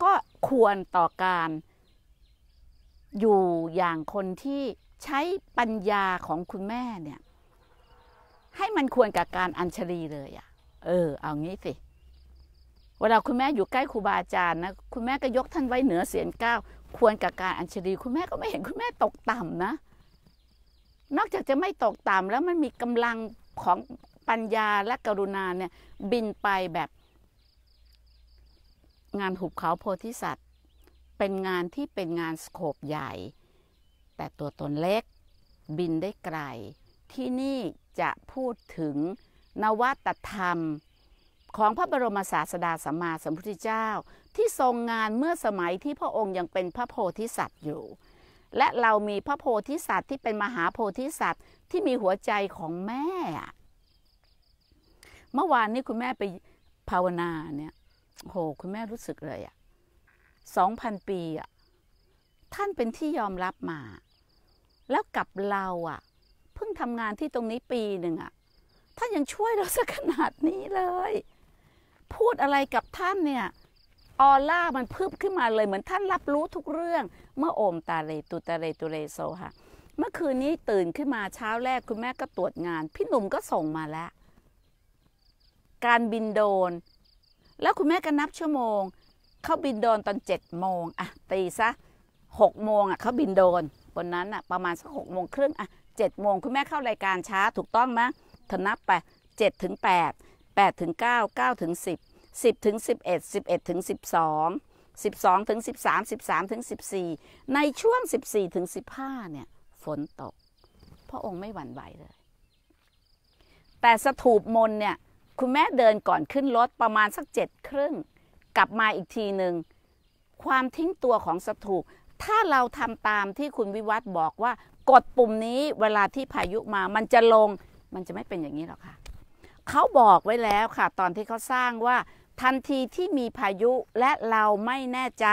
ก็ควรต่อการ อยู่อย่างคนที่ใช้ปัญญาของคุณแม่เนี่ย ให้มันควรกับการอัญชลีเลยอะ่ะ เออ เอางี้สิเวลาคุณแม่อยู่ใกล้ครูบาอาจารย์นะคุณแม่ก็ยกท่านไว้เหนือเสียงก้าวควรกับการอัญชลี คุณแม่ก็ไม่เห็นคุณแม่ตกต่ำนะ นอกจากจะไม่ตกต่ำแล้วมันมีกำลังของปัญญาและกรุณาเนี่ยบินไปแบบ งานหุบเขาโพธิสัตว์ เป็นงานที่เป็นงานสโคปใหญ่แต่ตัวตนเล็กบินได้ไกล ที่นี่จะพูดถึงนวัตธรรมของพระบรมศาสดาสัมมาสัมพุทธเจ้าที่ทรงงานเมื่อสมัยที่พระองค์ยังเป็นพระโพธิสัตว์อยู่ และเรามีพระโพธิสัตว์ที่เป็นมหาโพธิสัตว์ที่มีหัวใจของแม่ เมื่อวานนี้คุณแม่ไปภาวนาเนี่ยโหคุณแม่รู้สึกเลยอะสองพันปีอะท่านเป็นที่ยอมรับมา แล้วกับเราอะ่ะ เพิ่งทำงานที่ตรงนี้ปีหนึ่งอะ่ะ ท่านยังช่วยเราสักขนาดนี้เลย พูดอะไรกับท่านเนี่ย ออร่ามันพึบขึ้นมาเลยเหมือนท่านรับรู้ทุกเรื่อง เมื่อโอมตาเลตุตาเลตุเลโซค่ะเมื่อคืนนี้ตื่นขึ้นมาเช้าแรกคุณแม่ก็ตรวจงานพี่หนุ่มก็ส่งมาแล้ว การบินโดน แล้วคุณแม่ก็นับชั่วโมง เข้าบินโดนตอนเจ็ดโมงอ่ะตีซะหกโมงอ่ะเขาบินโดน บนนั้นอ่ะประมาณสักหกโมงครึ่งอ่ะเจ็ดโมงคุณแม่เข้ารายการช้าถูกต้องไหมเธอนับไปเจ็ดถึงแปดแปดถึงเก้าเก้าถึงสิบสิบถึงสิบเอ็ดสิบเอ็ดถึงสิบสองสิบสองถึงสิบสามสิบสามถึงสิบสี่ในช่วงสิบสี่ถึงสิบห้าเนี่ย ฝนตกพระองค์ไม่หวั่นไหวเลย แต่สถูปมนเนี่ย คุณแม่เดินก่อนขึ้นรถ ประมาณสักเจ็ดครึ่ง กลับมาอีกทีหนึ่ง ความทิ้งตัวของสถูปถ้าเราทำตามที่คุณวิวัฒน์บอกว่ากดปุ่มนี้เวลาที่พายุมามันจะลง มันจะไม่เป็นอย่างนี้หรอกค่ะ เขาบอกไว้แล้วค่ะ ตอนที่เขาสร้างว่า ทันทีที่มีพายุและเราไม่แน่ใจ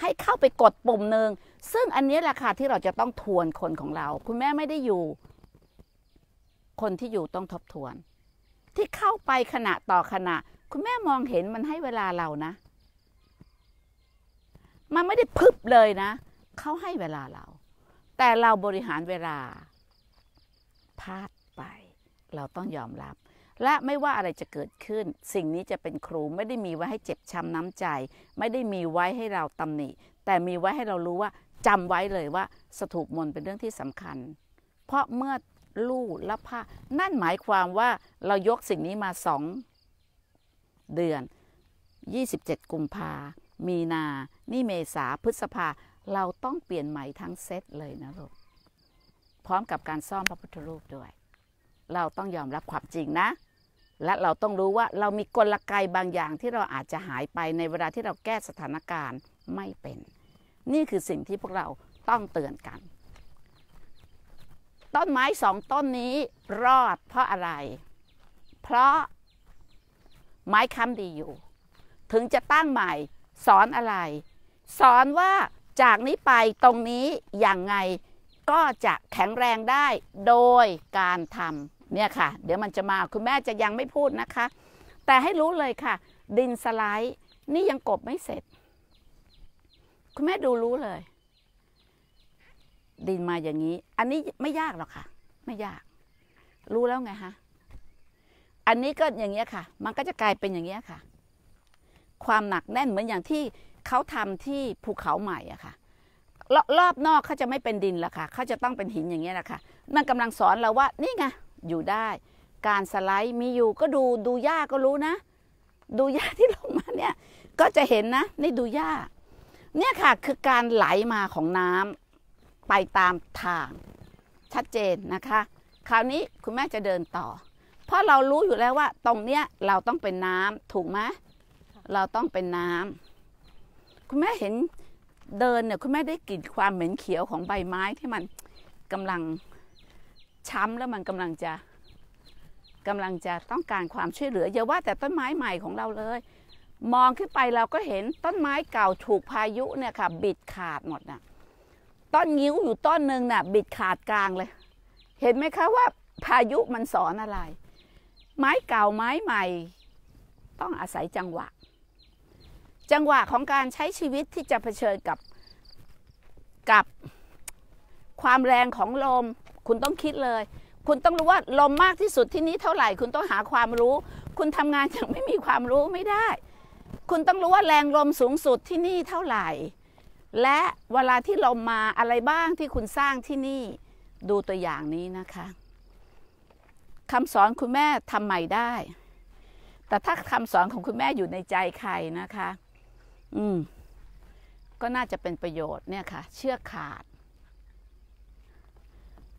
ให้เข้าไปกดปุ่มหนึ่งซึ่งอันนี้แหละค่ะที่เราจะต้องทวนคนของเรา คุณแม่ไม่ได้อยู่ คนที่อยู่ต้องทบทวน ที่เข้าไปขณะต่อขณะ คุณแม่มองเห็นมันให้เวลาเรานะมันไม่ได้พึบเลยนะ เขาให้เวลาเรา แต่เราบริหารเวลาพลาดไป เราต้องยอมรับ และไม่ว่าอะไรจะเกิดขึ้น สิ่งนี้จะเป็นครู ไม่ได้มีไว้ให้เจ็บช้ำน้ำใจ ไม่ได้มีไว้ให้เราตำหนิ แต่มีไว้ให้เรารู้ว่าจำไว้เลยว่าสถูปมนเป็นเรื่องที่สำคัญ เพราะเมื่อลู่และผ้านั่นหมายความว่าเรายกสิ่งนี้มาสองเดือน 27กุมภามีนานี่เมษา พฤษภา เราต้องเปลี่ยนใหม่ทั้งเซตเลยนะลูก พร้อมกับการซ่อมพระพุทธรูปด้วย เราต้องยอมรับความจริงนะ และเราต้องรู้ว่าเรามีกลไกบางอย่างที่เราอาจจะหายไปในเวลาที่เราแก้สถานการณ์ไม่เป็น นี่คือสิ่งที่พวกเราต้องเตือนกัน ต้นไม้สองต้นนี้รอดเพราะอะไร เพราะไม้ค้ำดีอยู่ ถึงจะตั้งใหม่สอนอะไร สอนว่าจากนี้ไปตรงนี้อย่างไง ก็จะแข็งแรงได้โดยการทำเนี่ยค่ะ เดี๋ยวมันจะมาคุณแม่จะยังไม่พูดนะคะ แต่ให้รู้เลยค่ะ ดินสไลด์ นี่ยังกบไม่เสร็จ คุณแม่ดูรู้เลย ดินมาอย่างนี้ อันนี้ไม่ยากหรอกค่ะ ไม่ยาก รู้แล้วไงฮะอันนี้ก็อย่างเงี้ยค่ะ มันก็จะกลายเป็นอย่างเงี้ยค่ะความหนักแน่นเหมือนอย่างที่เขาทำที่ภูเขาใหม่อะค่ะรรอบนอกเขาจะไม่เป็นดินละค่ะเขาจะต้องเป็นหินอย่างเงี้ยละค่ะนั่นกำลังสอนเราว่านี่ไงอยู่ได้ การสไลด์มีอยู่ ก็ดูดูหญ้าก็รู้นะ ดูหญ้าที่ลงมาเนี่ยก็จะเห็นนะ นี่ดูหญ้าเนี่ยค่ะคือการไหลมาของน้ำไปตามทางชัดเจนนะคะคราวนี้คุณแม่จะเดินต่อ เพราะเรารู้อยู่แล้วว่าตรงเนี้ยเราต้องเป็นน้ำถูกไหมเราต้องเป็นน้ำ คุณแม่เห็นเดินเนี่ยคุณแม่ได้กลิ่นความเหม็นเขียวของใบไม้ที่มันกำลังช้ำแล้วมันกำลังจะกำลังจะต้องการความช่วยเหลืออย่าว่าแต่ต้นไม้ใหม่ของเราเลย มองขึ้นไปเราก็เห็นต้นไม้เก่าถูกพายุเนี่ยค่ะบิดขาดหมดนะ่ะต้นงิ้วอยู่ต้นหนึ่งน่ะบิดขาดกลางเลย เห็นไหมคะว่าพายุมันสอนอะไร ไม้เก่า ไม้ใหม่ ต้องอาศัยจังหวะจังหวะของการใช้ชีวิตที่จะเผชิญกับกับความแรงของลม คุณต้องคิดเลย คุณต้องรู้ว่า ลมมากที่สุดที่นี้เท่าไหร่ คุณต้องหาความรู้ คุณทำงานอย่างไม่มีความรู้ไม่ได้ คุณต้องรู้ว่าแรงลมสูงสุดที่นี่เท่าไหร่ และเวลาที่ลมมาอะไรบ้างที่คุณสร้างที่นี่ ดูตัวอย่างนี้นะคะคำสอนคุณแม่ทำใหม่ได้ แต่ถ้าคำสอนของคุณแม่อยู่ในใจใครนะคะอืม ก็น่าจะเป็นประโยชน์เนี่ยค่ะ เชื่อขาด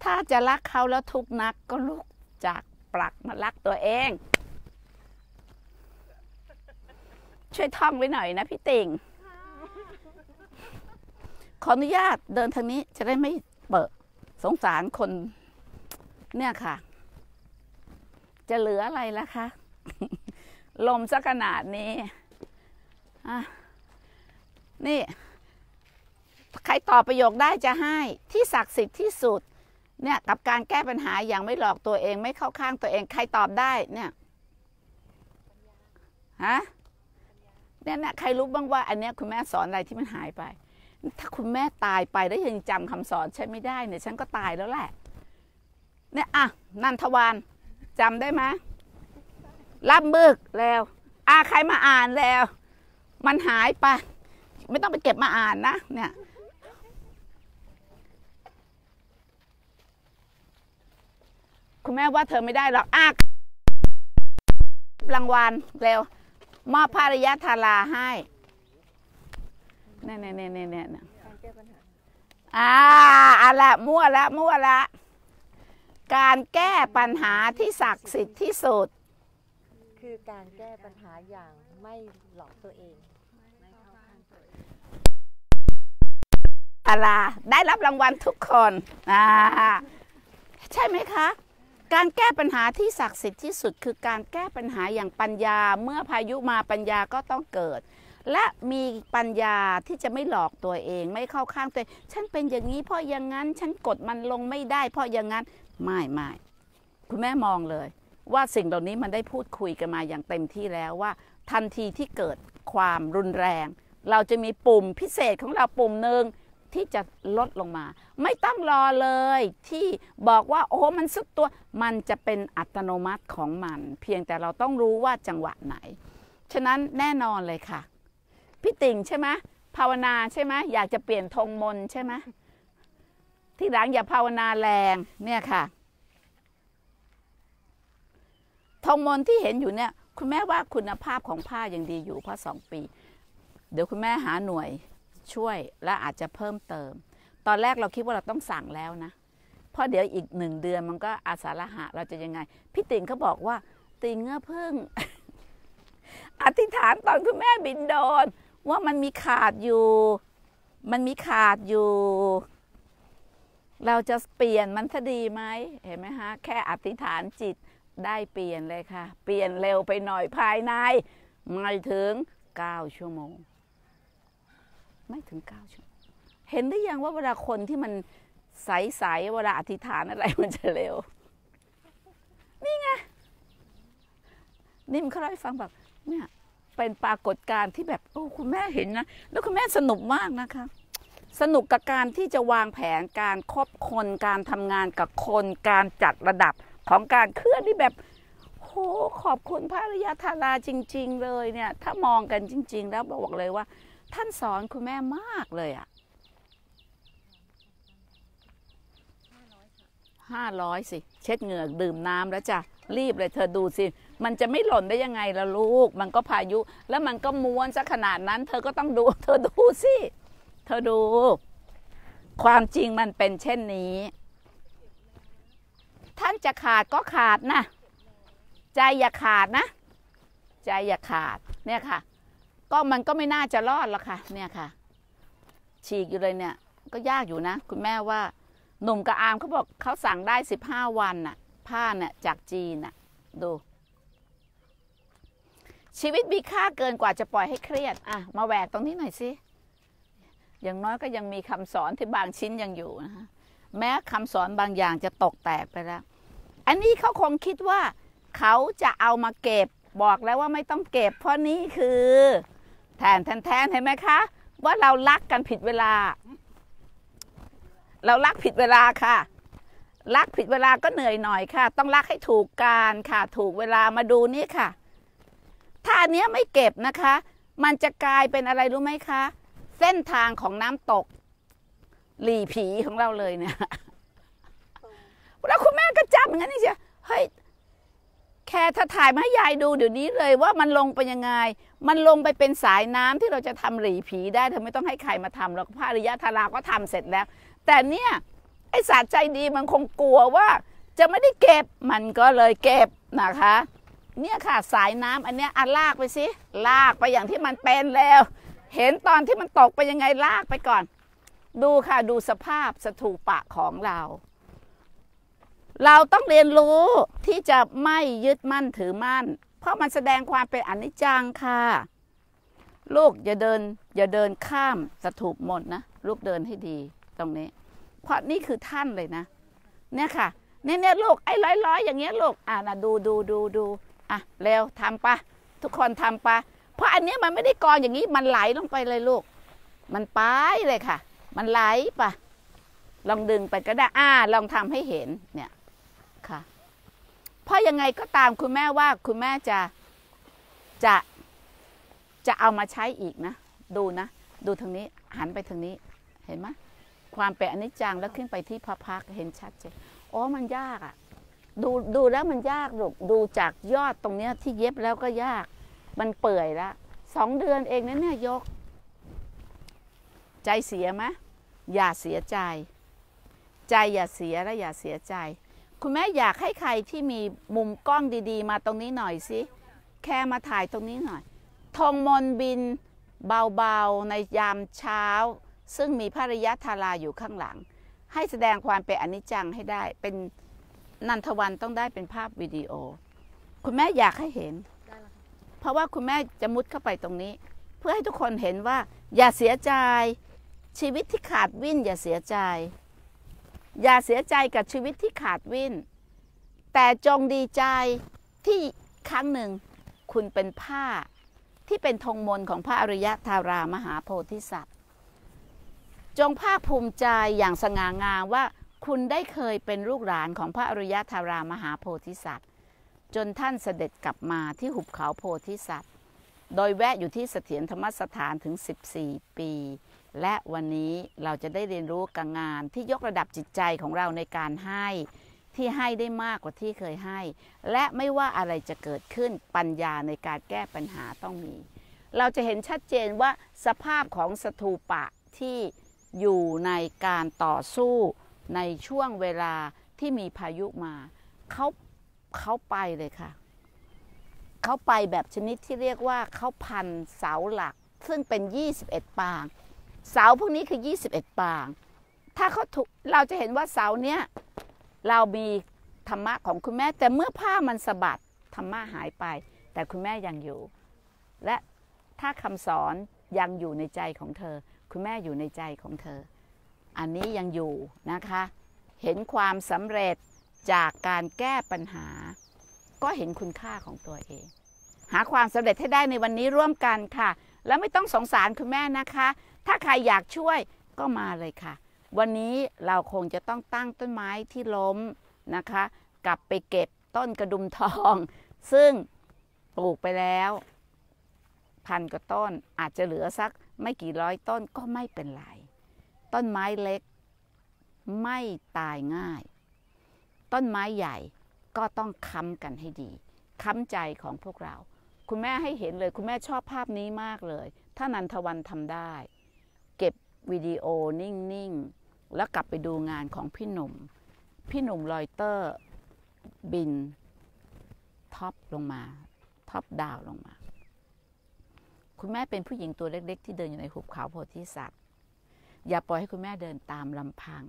ถ้าจะรักเขาแล้วทุกนักก็ลุกจากปลักมารักตัวเอง ช่วยท่องไว้หน่อยนะพี่ติ่งขออนุญาตเดินทางนี้จะได้ไม่เปิดสงสารคน เนี่ยค่ะ จะเหลืออะไรล่ะคะลมซะขนาดนี้อ่ะนี่ใครตอบประโยคได้จะให้ที่ศักดิ์สิทธิ์ที่สุดเนี่ยกับการแก้ปัญหาอย่างไม่หลอกตัวเองไม่เข้าข้างตัวเอง ใครตอบได้เนี่ยฮะเนี่ยนยใครรู้บ้างว่า อันเนี้ยคุณแม่สอนอะไรที่มันหายไป ถ้าคุณแม่ตายไปแล้วยังจำคำสอนใช้ไม่ได้เนี่ยฉันก็ตายแล้วแหละเนี่ยอ่ะนันทวานจำได้ไหมรับมึกแล้ว อ่ะใครมาอ่านแล้ว มันหายไปไม่ต้องไปเก็บมาอ่านนะเนี่ย คุณแม่ว่าเธอไม่ได้หรอกอากรางวัลเร็วมอบภารยะธาราให้ เนี่ยเนี่ยเนี่ยเนี่ยอ่าอะละ มั่วละมั่วละ การแก้ปัญหาที่ศักดิ์สิทธิ์ที่สุด คือการแก้ปัญหาอย่างไม่หลอกตัวเองอาลาได้รับรางวัลทุกคน ใช่ไหมคะการแก้ปัญหาที่ศักดิ์สิทธิ์ที่สุดคือการแก้ปัญหาอย่างปัญญาเมื่อพายุมาปัญญาก็ต้องเกิด และมีปัญญาที่จะไม่หลอกตัวเอง ไม่เข้าข้างตัวฉันเป็นอย่างนี้เพราะอย่างนั้นฉันกดมันลงไม่ได้เพราะอย่างนั้นไม่ไม่คุณแม่มองเลย ว่าสิ่งเหล่านี้มันได้พูดคุยกันมาอย่างเต็มที่แล้วว่า ทันทีที่เกิดความรุนแรง เราจะมีปุ่มพิเศษของเราปุ่มหนึ่งที่จะลดลงมา ไม่ต้องรอเลย ที่บอกว่าโอ้มันสุดตัวมันจะเป็นอัตโนมัติของมัน เพียงแต่เราต้องรู้ว่าจังหวะไหนฉะนั้นแน่นอนเลยค่ะพี่ติ่งใช่ไหมภาวนาใช่ไหมอยากจะเปลี่ยนธงมนใช่ไหมที่หลังอย่าภาวนาแรงเนี่ยค่ะธงมนที่เห็นอยู่เนี่ย คุณแม่ว่าคุณภาพของผ้ายังดีอยู่เพราะสองปี เดี๋ยวคุณแม่หาหน่วยช่วยและอาจจะเพิ่มเติม ตอนแรกเราคิดว่าเราต้องสั่งแล้วนะเพราะเดี๋ยวอีกหนึ่งเดือนมันก็อาสาละหะเราจะยังไงพี่ติ่งเขาบอกว่าติ่งเงื้เพิ่ง อธิษฐานตอนคุณแม่บินโดนว่ามันมีขาดอยู่ มันมีขาดอยู่ เราจะเปลี่ยนมันซะดีไหมเห็นไหมฮะแค่อธิษฐานจิตได้เปลี่ยนเลยค่ะ เปลี่ยนเร็วไปหน่อยภายในไม่ถึง9ชั่วโมงไม่ถึงเก้าชั่วโมงเห็นได้ยังว่าเวลาคนที่มันใสๆเวลาอธิษฐานอะไรมันจะเร็ว นี่ไงนิ่มเขาเล่าให้ฟังแบบเนี่ย เป็นปรากฏการณ์ที่แบบ โอ้ คุณแม่เห็นนะแล้วคุณแม่สนุกมากนะคะสนุกกับการที่จะวางแผนการครอบคนการทำงานกับคน การจัดระดับของการเคลื่อนที่แบบโอ้ขอบคุณพระรยาธาราจริง ๆ เลยเนี่ย ถ้ามองกันจริง ๆ แล้วบอกเลยว่าท่านสอนคุณแม่มากเลยอะห้าร้อยสิ เช็ดเหงือกดื่มน้ำแล้วจ้ะรีบเลย เธอดูสิ มันจะไม่หล่นได้ยังไงล่ะลูก มันก็พายุ แล้วมันก็ม้วนซะขนาดนั้น เธอก็ต้องดู เธอดูสิเธอดู ความจริงมันเป็นเช่นนี้ ท่านจะขาดก็ขาดนะ ใจอย่าขาดนะ ใจอย่าขาดเนี่ยค่ะ็มันก็ไม่น่าจะรอดหรอกค่ะ เนี่ยค่ะ ฉีกอยู่เลยเนี่ย ก็ยากอยู่นะ คุณแม่ว่าหนุ่มกับอามเขาบอกเขาสั่งได้สิบห้าวันน่ะ ผ้าเนี่ยจากจีนน่ะ ดู ชีวิตมีค่าเกินกว่าจะปล่อยให้เครียดอ่ะ มาแหวกตรงนี้หน่อยสิอย่างน้อยก็ยังมีคำสอนที่บางชิ้นยังอยู่นะฮะแม้คำสอนบางอย่างจะตกแตกไปแล้ว อันนี้เขาคงคิดว่า เขาจะเอามาเก็บ บอกแล้วว่าไม่ต้องเก็บเพราะนี่คือแทนแทนแทนเห็นไหมคะ ว่าเรารักกันผิดเวลา เรารักผิดเวลาค่ะ รักผิดเวลาก็เหนื่อยหน่อยค่ะ ต้องรักให้ถูกการค่ะ ถูกเวลามาดูนี่ค่ะถ้าอันนี้ไม่เก็บนะคะ มันจะกลายเป็นอะไรรู้ไหมคะ เส้นทางของน้ำตกหลีผีของเราเลยเนี่ยแล้วคุณแม่ก็จับงั้นนี่เชียเฮ้ยแค่ถ้าถ่ายมาให้ยายดูเดี๋ยวนี้เลยว่ามันลงไปยังไง มันลงไปเป็นสายน้ำที่เราจะทำหลีผีได้เธอไม่ต้องให้ใครมาทำหรอกพระอริยะธาราก็ทำเสร็จแล้ว แต่เนี่ยไอ้ส์ใจดีมันคงกลัวว่า จะไม่ได้เก็บมันก็เลยเก็บนะคะ เนี่ยค่ะสายน้ำอันเนี้ยอ่ะลากไปสิลากไปอย่างที่มันเป็นแล้ว เห็นตอนที่มันตกไปยังไงลากไปก่อน ดูค่ะดูสภาพสถูปะของเราเราต้องเรียนรู้ที่จะไม่ยึดมั่นถือมั่น เพราะมันแสดงความเป็นอนิจจังค่ะลูกอย่าเดิน อย่าเดินข้ามสถูปหมดนะลูกเดินให้ดีตรงนี้เพราะนี่คือท่านเลยนะเนี่ยค่ะ เนี่ยเนี่ยลูกไอ้ร้อยร้อยอย่างเงี้ยลูกอ่านะดูดูดูดูอ่ะเร็วทำปะทุกคนทำปะเพราะอันนี้มันไม่ได้กองอย่างนี้มันไหลลงไปเลยลูก มันไปเลยค่ะ มันไหลปะลองดึงไปก็ได้อ่าลองทำให้เห็นเนี่ยเพราะยังไงก็ตามคุณแม่ว่าคุณแม่จะจะจะเอามาใช้อีกนะ ดูนะดูทางนี้ หันไปทางนี้เห็นไหมความเป็นอนิจจังแล้วขึ้นไปที่พระพักเห็นชัดเจนอ๋อมันยากอะ่ะดูดูแล้วมันยากรอกดูจากยอดตรงเนี้ยที่เย็บแล้วก็ยาก มันเปื่อยละสองเดือนเองนะเนี่ยยก ใจเสียไหมอย่าเสียใจ ใจอย่าเสียและอย่าเสียใจคุณแม่อยากให้ใครที่มีมุมกล้องดีๆ มาตรงนี้หน่อยสิ แค่มาถ่ายตรงนี้หน่อยธงมนบิน เบาๆในยามเช้า ซึ่งมีภริยะธาราอยู่ข้างหลัง ให้แสดงความเป็นอนิจจังให้ได้ เป็นนันทวันต้องได้เป็นภาพวิดีโอ คุณแม่อยากให้เห็น เพราะว่าคุณแม่จะมุดเข้าไปตรงนี้ เพื่อให้ทุกคนเห็นว่าอย่าเสียใจ ชีวิตที่ขาดวิ่นอย่าเสียใจอย่าเสียใจกับชีวิตที่ขาดวิน แต่จงดีใจที่ครั้งหนึ่งคุณเป็นผ้าที่เป็นธงมนของพระอริยะธารามหาโพธิสัตว์ จงภาคภูมิใจอย่างสง่างามว่าคุณได้เคยเป็นลูกหลานของพระอริยะธารามหาโพธิสัตว์ จนท่านเสด็จกลับมาที่หุบเขา โพธิสัตว์ โดยแวะอยู่ที่เสถียรธรรมสถานถึง 14 ปีและวันนี้เราจะได้เรียนรู้กับงานที่ยกระดับจิตใจของเราในการให้ที่ให้ได้มากกว่าที่เคยให้ และไม่ว่าอะไรจะเกิดขึ้นปัญญาในการแก้ปัญหาต้องมี เราจะเห็นชัดเจนว่าสภาพของสถูปะที่อยู่ในการต่อสู้ในช่วงเวลาที่มีพายุมาเขาเขาไปเลยค่ะ เขาไปแบบชนิดที่เรียกว่าเขาพันเสาหลักซึ่งเป็น 21 ปางเสาพวกนี้คือ 21 ปาง ถ้าเขาถูกเราจะเห็นว่าเสาเนี้ยเรามีธรรมะของคุณแม่แต่เมื่อผ้ามันสะบัดธรรมะหายไป แต่คุณแม่ยังอยู่ และถ้าคำสอนยังอยู่ในใจของเธอคุณแม่อยู่ในใจของเธอ อันนี้ยังอยู่นะคะ เห็นความสำเร็จจากการแก้ปัญหา ก็เห็นคุณค่าของตัวเอง หาความสำเร็จให้ได้ในวันนี้ร่วมกันค่ะแล้วไม่ต้องสงสารคุณแม่นะคะ ถ้าใครอยากช่วยก็มาเลยค่ะ วันนี้เราคงจะต้องตั้งต้นไม้ที่ล้มนะคะ กลับไปเก็บต้นกระดุมทอง ซึ่งปลูกไปแล้ว พันกว่าต้นอาจจะเหลือสักไม่กี่ร้อยต้นก็ไม่เป็นไร ต้นไม้เล็กไม่ตายง่าย ต้นไม้ใหญ่ก็ต้องค้ำกันให้ดีค้ำใจของพวกเราคุณแม่ให้เห็นเลยคุณแม่ชอบภาพนี้มากเลยถ้านันทวันทำได้ เก็บวิดีโอนิ่งๆแล้วกลับไปดูงานของพี่หนุ่มพี่หนุ่มรอยเตอร์ บินท็อปลงมาท็อปดาวลงมา คุณแม่เป็นผู้หญิงตัวเล็ก ๆ ที่เดินอยู่ในหุบเขาโพธิสัตว์ อย่าปล่อยให้คุณแม่เดินตามลำพัง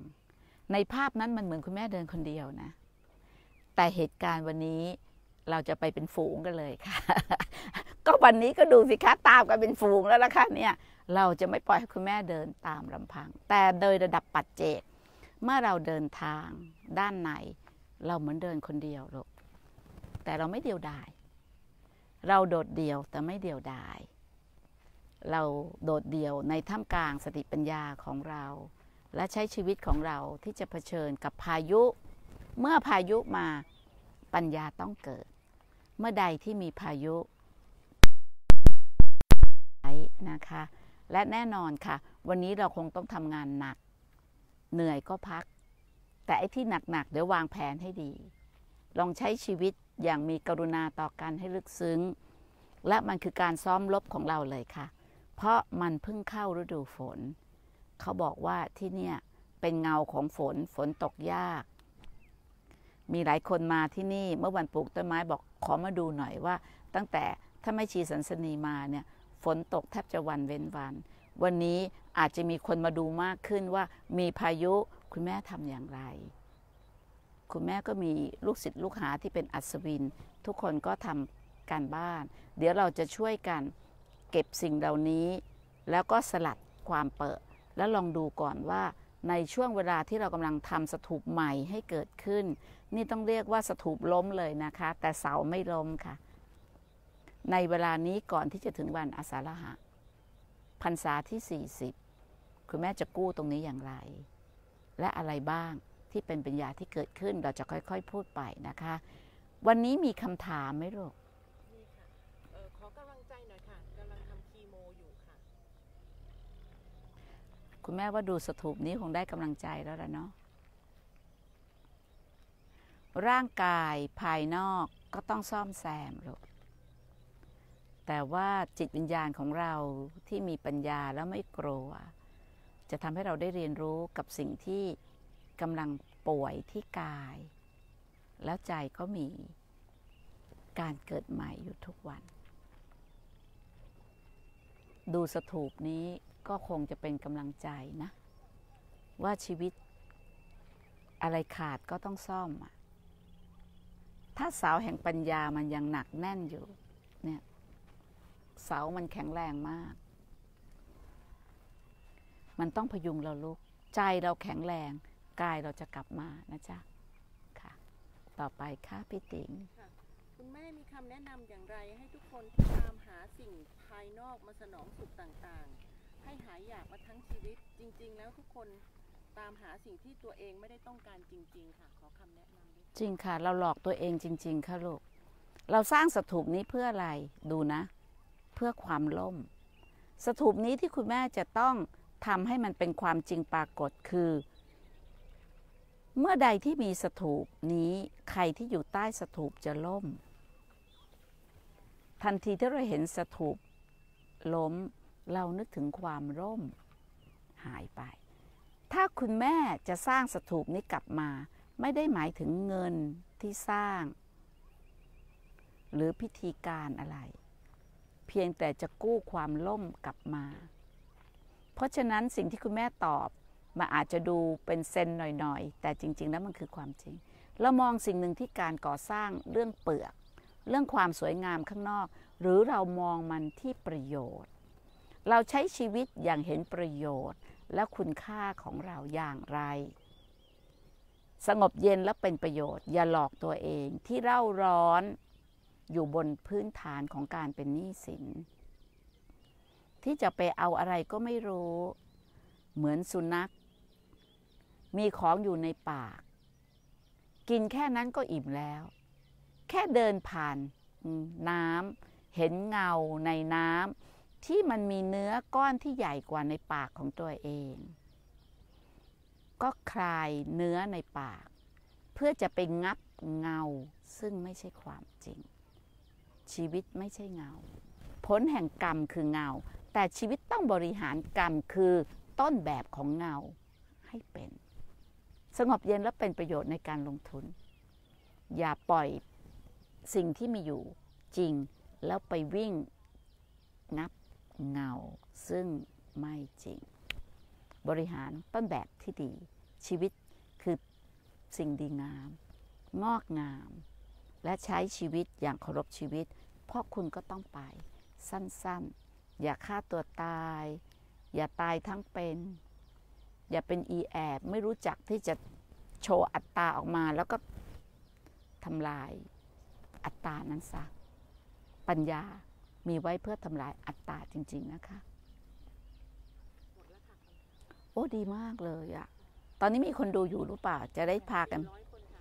ในภาพนั้นมันเหมือนคุณแม่เดินคนเดียวนะ แต่เหตุการณ์วันนี้เราจะไปเป็นฝูงกันเลยค่ะ ก็วันนี้ก็ดูสิคะตามกันเป็นฝูงแล้วล่ะค่ะเนี่ย เราจะไม่ปล่อยให้คุณแม่เดินตามลำพัง แต่โดยระดับปัจเจกเมื่อเราเดินทางด้านไหน เราเหมือนเดินคนเดียวหรอกแต่เราไม่เดียวดาย เราโดดเดี่ยวแต่ไม่เดียวดาย เราโดดเดี่ยวในท่ามกลาง สติปัญญาของเรา และใช้ชีวิตของเราที่จะเผชิญกับพายุเมื่อพายุมาปัญญาต้องเกิดเมื่อใดที่มีพายุนะคะ และแน่นอนค่ะ วันนี้เราคงต้องทำงานหนัก เหนื่อยก็พัก แต่ไอ้ที่หนักๆ เดี๋ยววางแผนให้ดี ลองใช้ชีวิตอย่างมีกรุณาต่อกันให้ลึกซึ้ง และมันคือการซ้อมลบของเราเลยค่ะ เพราะมันเพิ่งเข้าฤดูฝน เขาบอกว่าที่เนี่ยเป็นเงาของฝนฝนตกยากมีหลายคนมาที่นี่เมื่อวันปลูกต้นไม้บอกขอมาดูหน่อยว่า ตั้งแต่ถ้าไม่ชีสันสนีมาเนี่ย ฝนตกแทบจะวันเว้นวัน วันนี้อาจจะมีคนมาดูมากขึ้นว่ามีพายุคุณแม่ทำอย่างไร คุณแม่ก็มีลูกศิษย์ลูกหาที่เป็นอัศวิน ทุกคนก็ทำการบ้าน เดี๋ยวเราจะช่วยกันเก็บสิ่งเหล่านี้ แล้วก็สลัดความเปิดแล้วลองดูก่อนว่าในช่วงเวลาที่เรากำลังทำสถูปใหม่ให้เกิดขึ้นนี่ต้องเรียกว่าสถูปล้มเลยนะคะ แต่เสาไม่ล้มค่ะ ในเวลานี้ก่อนที่จะถึงวันอาสาฬหะ พรรษาที่ 40 คุณแม่จะกู้ตรงนี้อย่างไร และอะไรบ้างที่เป็นปัญญาที่เกิดขึ้น เราจะค่อยๆ พูดไปนะคะ วันนี้มีคำถามไหมลูกมคะขอกำลังใจหน่อยค่ะกำลังทำคีโมอยู่ค่ะคุณแม่ว่าดูสถูปนี้คงได้กำลังใจแล้วล่ะเนาะร่างกายภายนอกก็ต้องซ่อมแซมลูกแต่ว่าจิตวิญญาณของเราที่มีปัญญาแล้วไม่กลัว จะทำให้เราได้เรียนรู้กับสิ่งที่กำลังป่วยที่กาย แล้วใจก็มีการเกิดใหม่อยู่ทุกวัน ดูสถูปนี้ก็คงจะเป็นกำลังใจนะ ว่าชีวิตอะไรขาดก็ต้องซ่อมอะถ้าเสาแห่งปัญญามันยังหนักแน่นอยู่ เนี่ย เสามันแข็งแรงมาก มันต้องพยุงเราลุก ใจเราแข็งแรงกายเราจะกลับมานะจ๊ะค่ะ ต่อไปค่ะพี่ติง๋งคุณแม่มีคำแนะนำอย่างไรให้ทุกคนที่ตามหาสิ่งภายนอกมาสนองสุขต่างๆ ให้หายอยากมาทั้งชีวิตจริง ๆ แล้วทุกคนตามหาสิ่งที่ตัวเองไม่ได้ต้องการจริง ๆ ค่ะ ขอคำแนะนำด้วยจริงค่ะเราหลอกตัวเองจริงๆค่ะลูกเราสร้างสถูปนี้เพื่ออะไรดูนะ เพื่อความล่ม สถูปนี้ที่คุณแม่จะต้องทำให้มันเป็นความจริงปรากฏคือ เมื่อใดที่มีสถูปนี้ใครที่อยู่ใต้สถูปจะล่ม ทันทีที่เราเห็นสถูปล้มเรานึกถึงความร่มหายไปถ้าคุณแม่จะสร้างสถูปนี้กลับมา ไม่ได้หมายถึงเงินที่สร้าง หรือพิธีการอะไร เพียงแต่จะกู้ความล่มกลับมา เพราะฉะนั้นสิ่งที่คุณแม่ตอบมาอาจจะดูเป็นเซนหน่อย ๆ แต่จริง ๆ แล้วมันคือความจริง เรามองสิ่งหนึ่งที่การก่อสร้างเรื่องเปลือก เรื่องความสวยงามข้างนอก หรือเรามองมันที่ประโยชน์ เราใช้ชีวิตอย่างเห็นประโยชน์และคุณค่าของเราอย่างไร สงบเย็นและเป็นประโยชน์ อย่าหลอกตัวเองที่เร่าร้อนอยู่บนพื้นฐานของการเป็นหนี้สิน ที่จะไปเอาอะไรก็ไม่รู้ เหมือนสุนัข มีของอยู่ในปาก กินแค่นั้นก็อิ่มแล้ว แค่เดินผ่านน้ำเห็นเงาในน้ำที่มันมีเนื้อก้อนที่ใหญ่กว่าในปากของตัวเอง ก็คลายเนื้อในปาก เพื่อจะไปงับเงาซึ่งไม่ใช่ความจริง ชีวิตไม่ใช่เงาผลแห่งกรรมคือเงา แต่ชีวิตต้องบริหารกรรมคือต้นแบบของเงาให้เป็นสงบเย็นและเป็นประโยชน์ในการลงทุน อย่าปล่อยสิ่งที่มีอยู่จริงแล้วไปวิ่งนับเงาซึ่งไม่จริง บริหารต้นแบบที่ดี ชีวิตคือสิ่งดีงามงอกงาม และใช้ชีวิตอย่างเคารพชีวิต เพราะคุณก็ต้องไปสั้นๆ อย่าฆ่าตัวตาย อย่าตายทั้งเป็น อย่าเป็นอีแอบ ไม่รู้จักที่จะโชว์อัตตาออกมาแล้วก็ทำลายอัตตานั้นซะปัญญามีไว้เพื่อทำลายอัตตาจริง ๆ นะคะ โอ้ดีมากเลยอะ ตอนนี้มีคนดูอยู่หรือเปล่า จะได้พากัน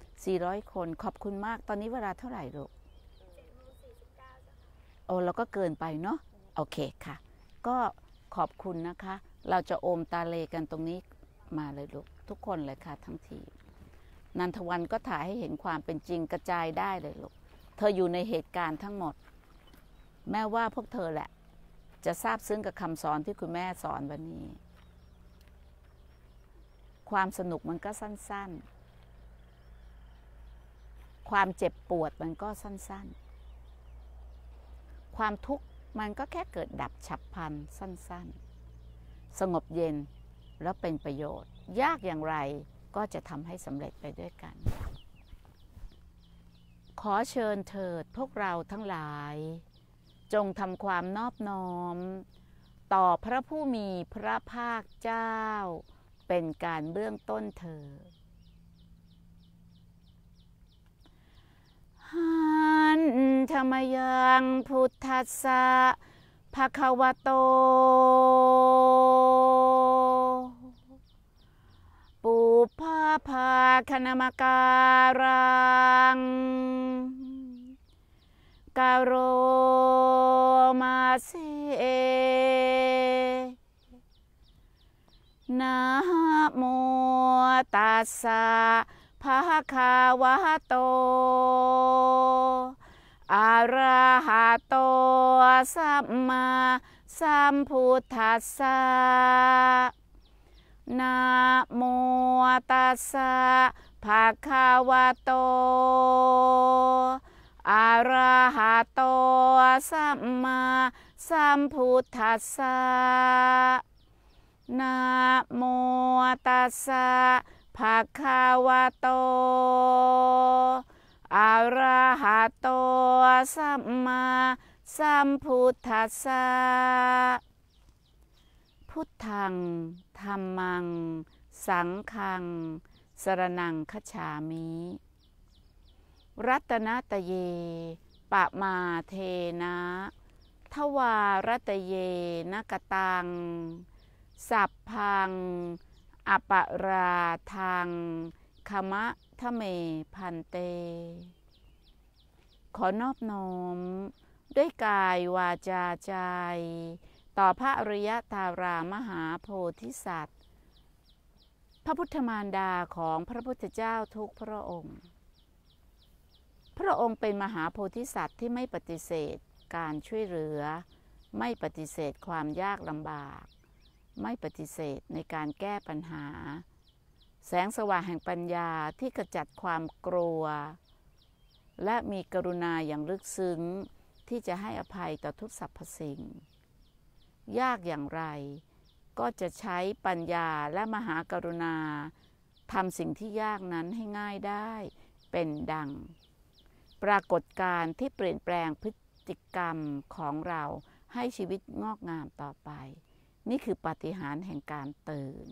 400 คน ขอบคุณมาก ตอนนี้เวลาเท่าไหร่ลูกโอ้เราก็เกินไปเนาะ โอเคค่ะ ก็ขอบคุณนะคะ เราจะโอมตาเลกันตรงนี้มาเลยลูกทุกคนเลยค่ะทั้งที นันทวันก็ถ่ายให้เห็นความเป็นจริงกระจายได้เลยลูก เธออยู่ในเหตุการณ์ทั้งหมดแม่ว่าพวกเธอแหละจะทราบซึ้งกับคำสอนที่คุณแม่สอนวันนี้ ความสนุกมันก็สั้นๆ ความเจ็บปวดมันก็สั้นๆ ความทุกข์มันก็แค่เกิดดับฉับพลันสั้นๆ สงบเย็นแล้วเป็นประโยชน์ ยากอย่างไรก็จะทำให้สำเร็จไปด้วยกัน ขอเชิญเถิดพวกเราทั้งหลายจงทำความนอบน้อม ต่อพระผู้มีพระภาคเจ้า เป็นการเบื้องต้นเิอหันธรรมยัง พุทธสะภะควโตปุพาภาคณมการังกาโรสนะโมตัสสะภะคะวะโต อะระหะโตสัมมาสัมพุทธัสสะ นะโมตัสสะภะคะวะโตอะระหะโตสัมมาสัมพุทธัสสะนะโมตัสสะภะคะวะโตอะระหะโตสัมมาสัมพุทธัสสะพุทธังธรรมัง สังฆัง สรนังคฉามิรัตนตเย ปะมาเทนะ ทวารตเยนกตัง สัพพัง อปราทางคมะทะเมพันเต ขอนอบน้อมด้วยกายวาจาใจ ต่อพระอริยตารามหาโพธิสัตว์ พระพุทธมารดาของพระพุทธเจ้าทุกพระองค์พระองค์เป็นมหาโพธิสัตว์ที่ไม่ปฏิเสธการช่วยเหลือ ไม่ปฏิเสธความยากลำบาก ไม่ปฏิเสธในการแก้ปัญหา แสงสว่างแห่งปัญญาที่กระจัดความกลัว และมีกรุณาอย่างลึกซึ้ง ที่จะให้อภัยต่อทุกสรรพสิ่ง ยากอย่างไร ก็จะใช้ปัญญาและมหากรุณาทำสิ่งที่ยากนั้นให้ง่ายได้เป็นดังปรากฏการณ์ที่เปลี่ยนแปลงพฤติกรรมของเราให้ชีวิตงอกงามต่อไป นี่คือปฏิหารแห่งการตื่น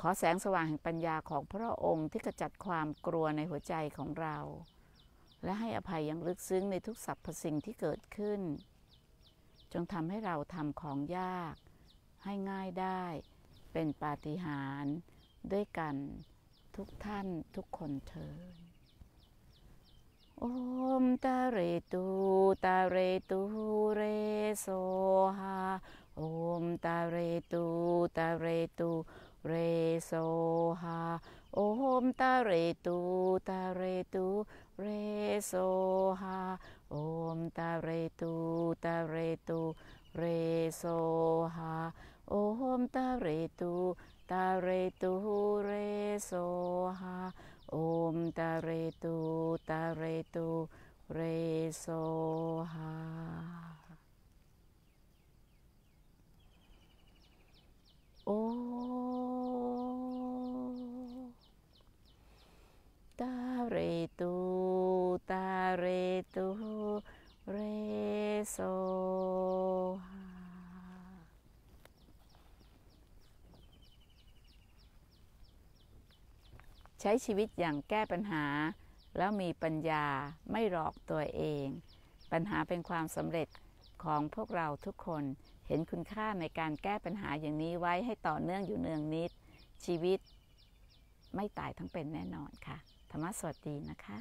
ขอแสงสว่างแห่งปัญญาของพระองค์ที่กระจัดความกลัวในหัวใจของเรา และให้อภัยอย่างลึกซึ้งในทุกสรรพสิ่งที่เกิดขึ้น จงทำให้เราทำของยากให้ง่ายได้เป็นปาฏิหาริย์ด้วยกันทุกท่านทุกคนเธออมตะเรตูตะเรตูเรโซฮาอมตะเรตูตะเรตูเรโซฮาอมตะเรตูตะเรตูเรโซฮาอมตะเรตูตะเรตูเรโซฮาอมตะเรตูตะเรตูเรโซฮา Om Tu Taretu Tu Re Soha Om Taretu Tu Re Soha ใช้ชีวิตอย่างแก้ปัญหา แล้วมีปัญญาไม่หลอกตัวเอง ปัญหาเป็นความสำเร็จของพวกเราทุกคนเห็นคุณค่าในการแก้ปัญหาอย่างนี้ไว้ให้ต่อเนื่องอยู่เนืองนิด ชีวิตไม่ตายทั้งเป็นแน่นอนค่ะ ธรรมะสวัสดีนะคะ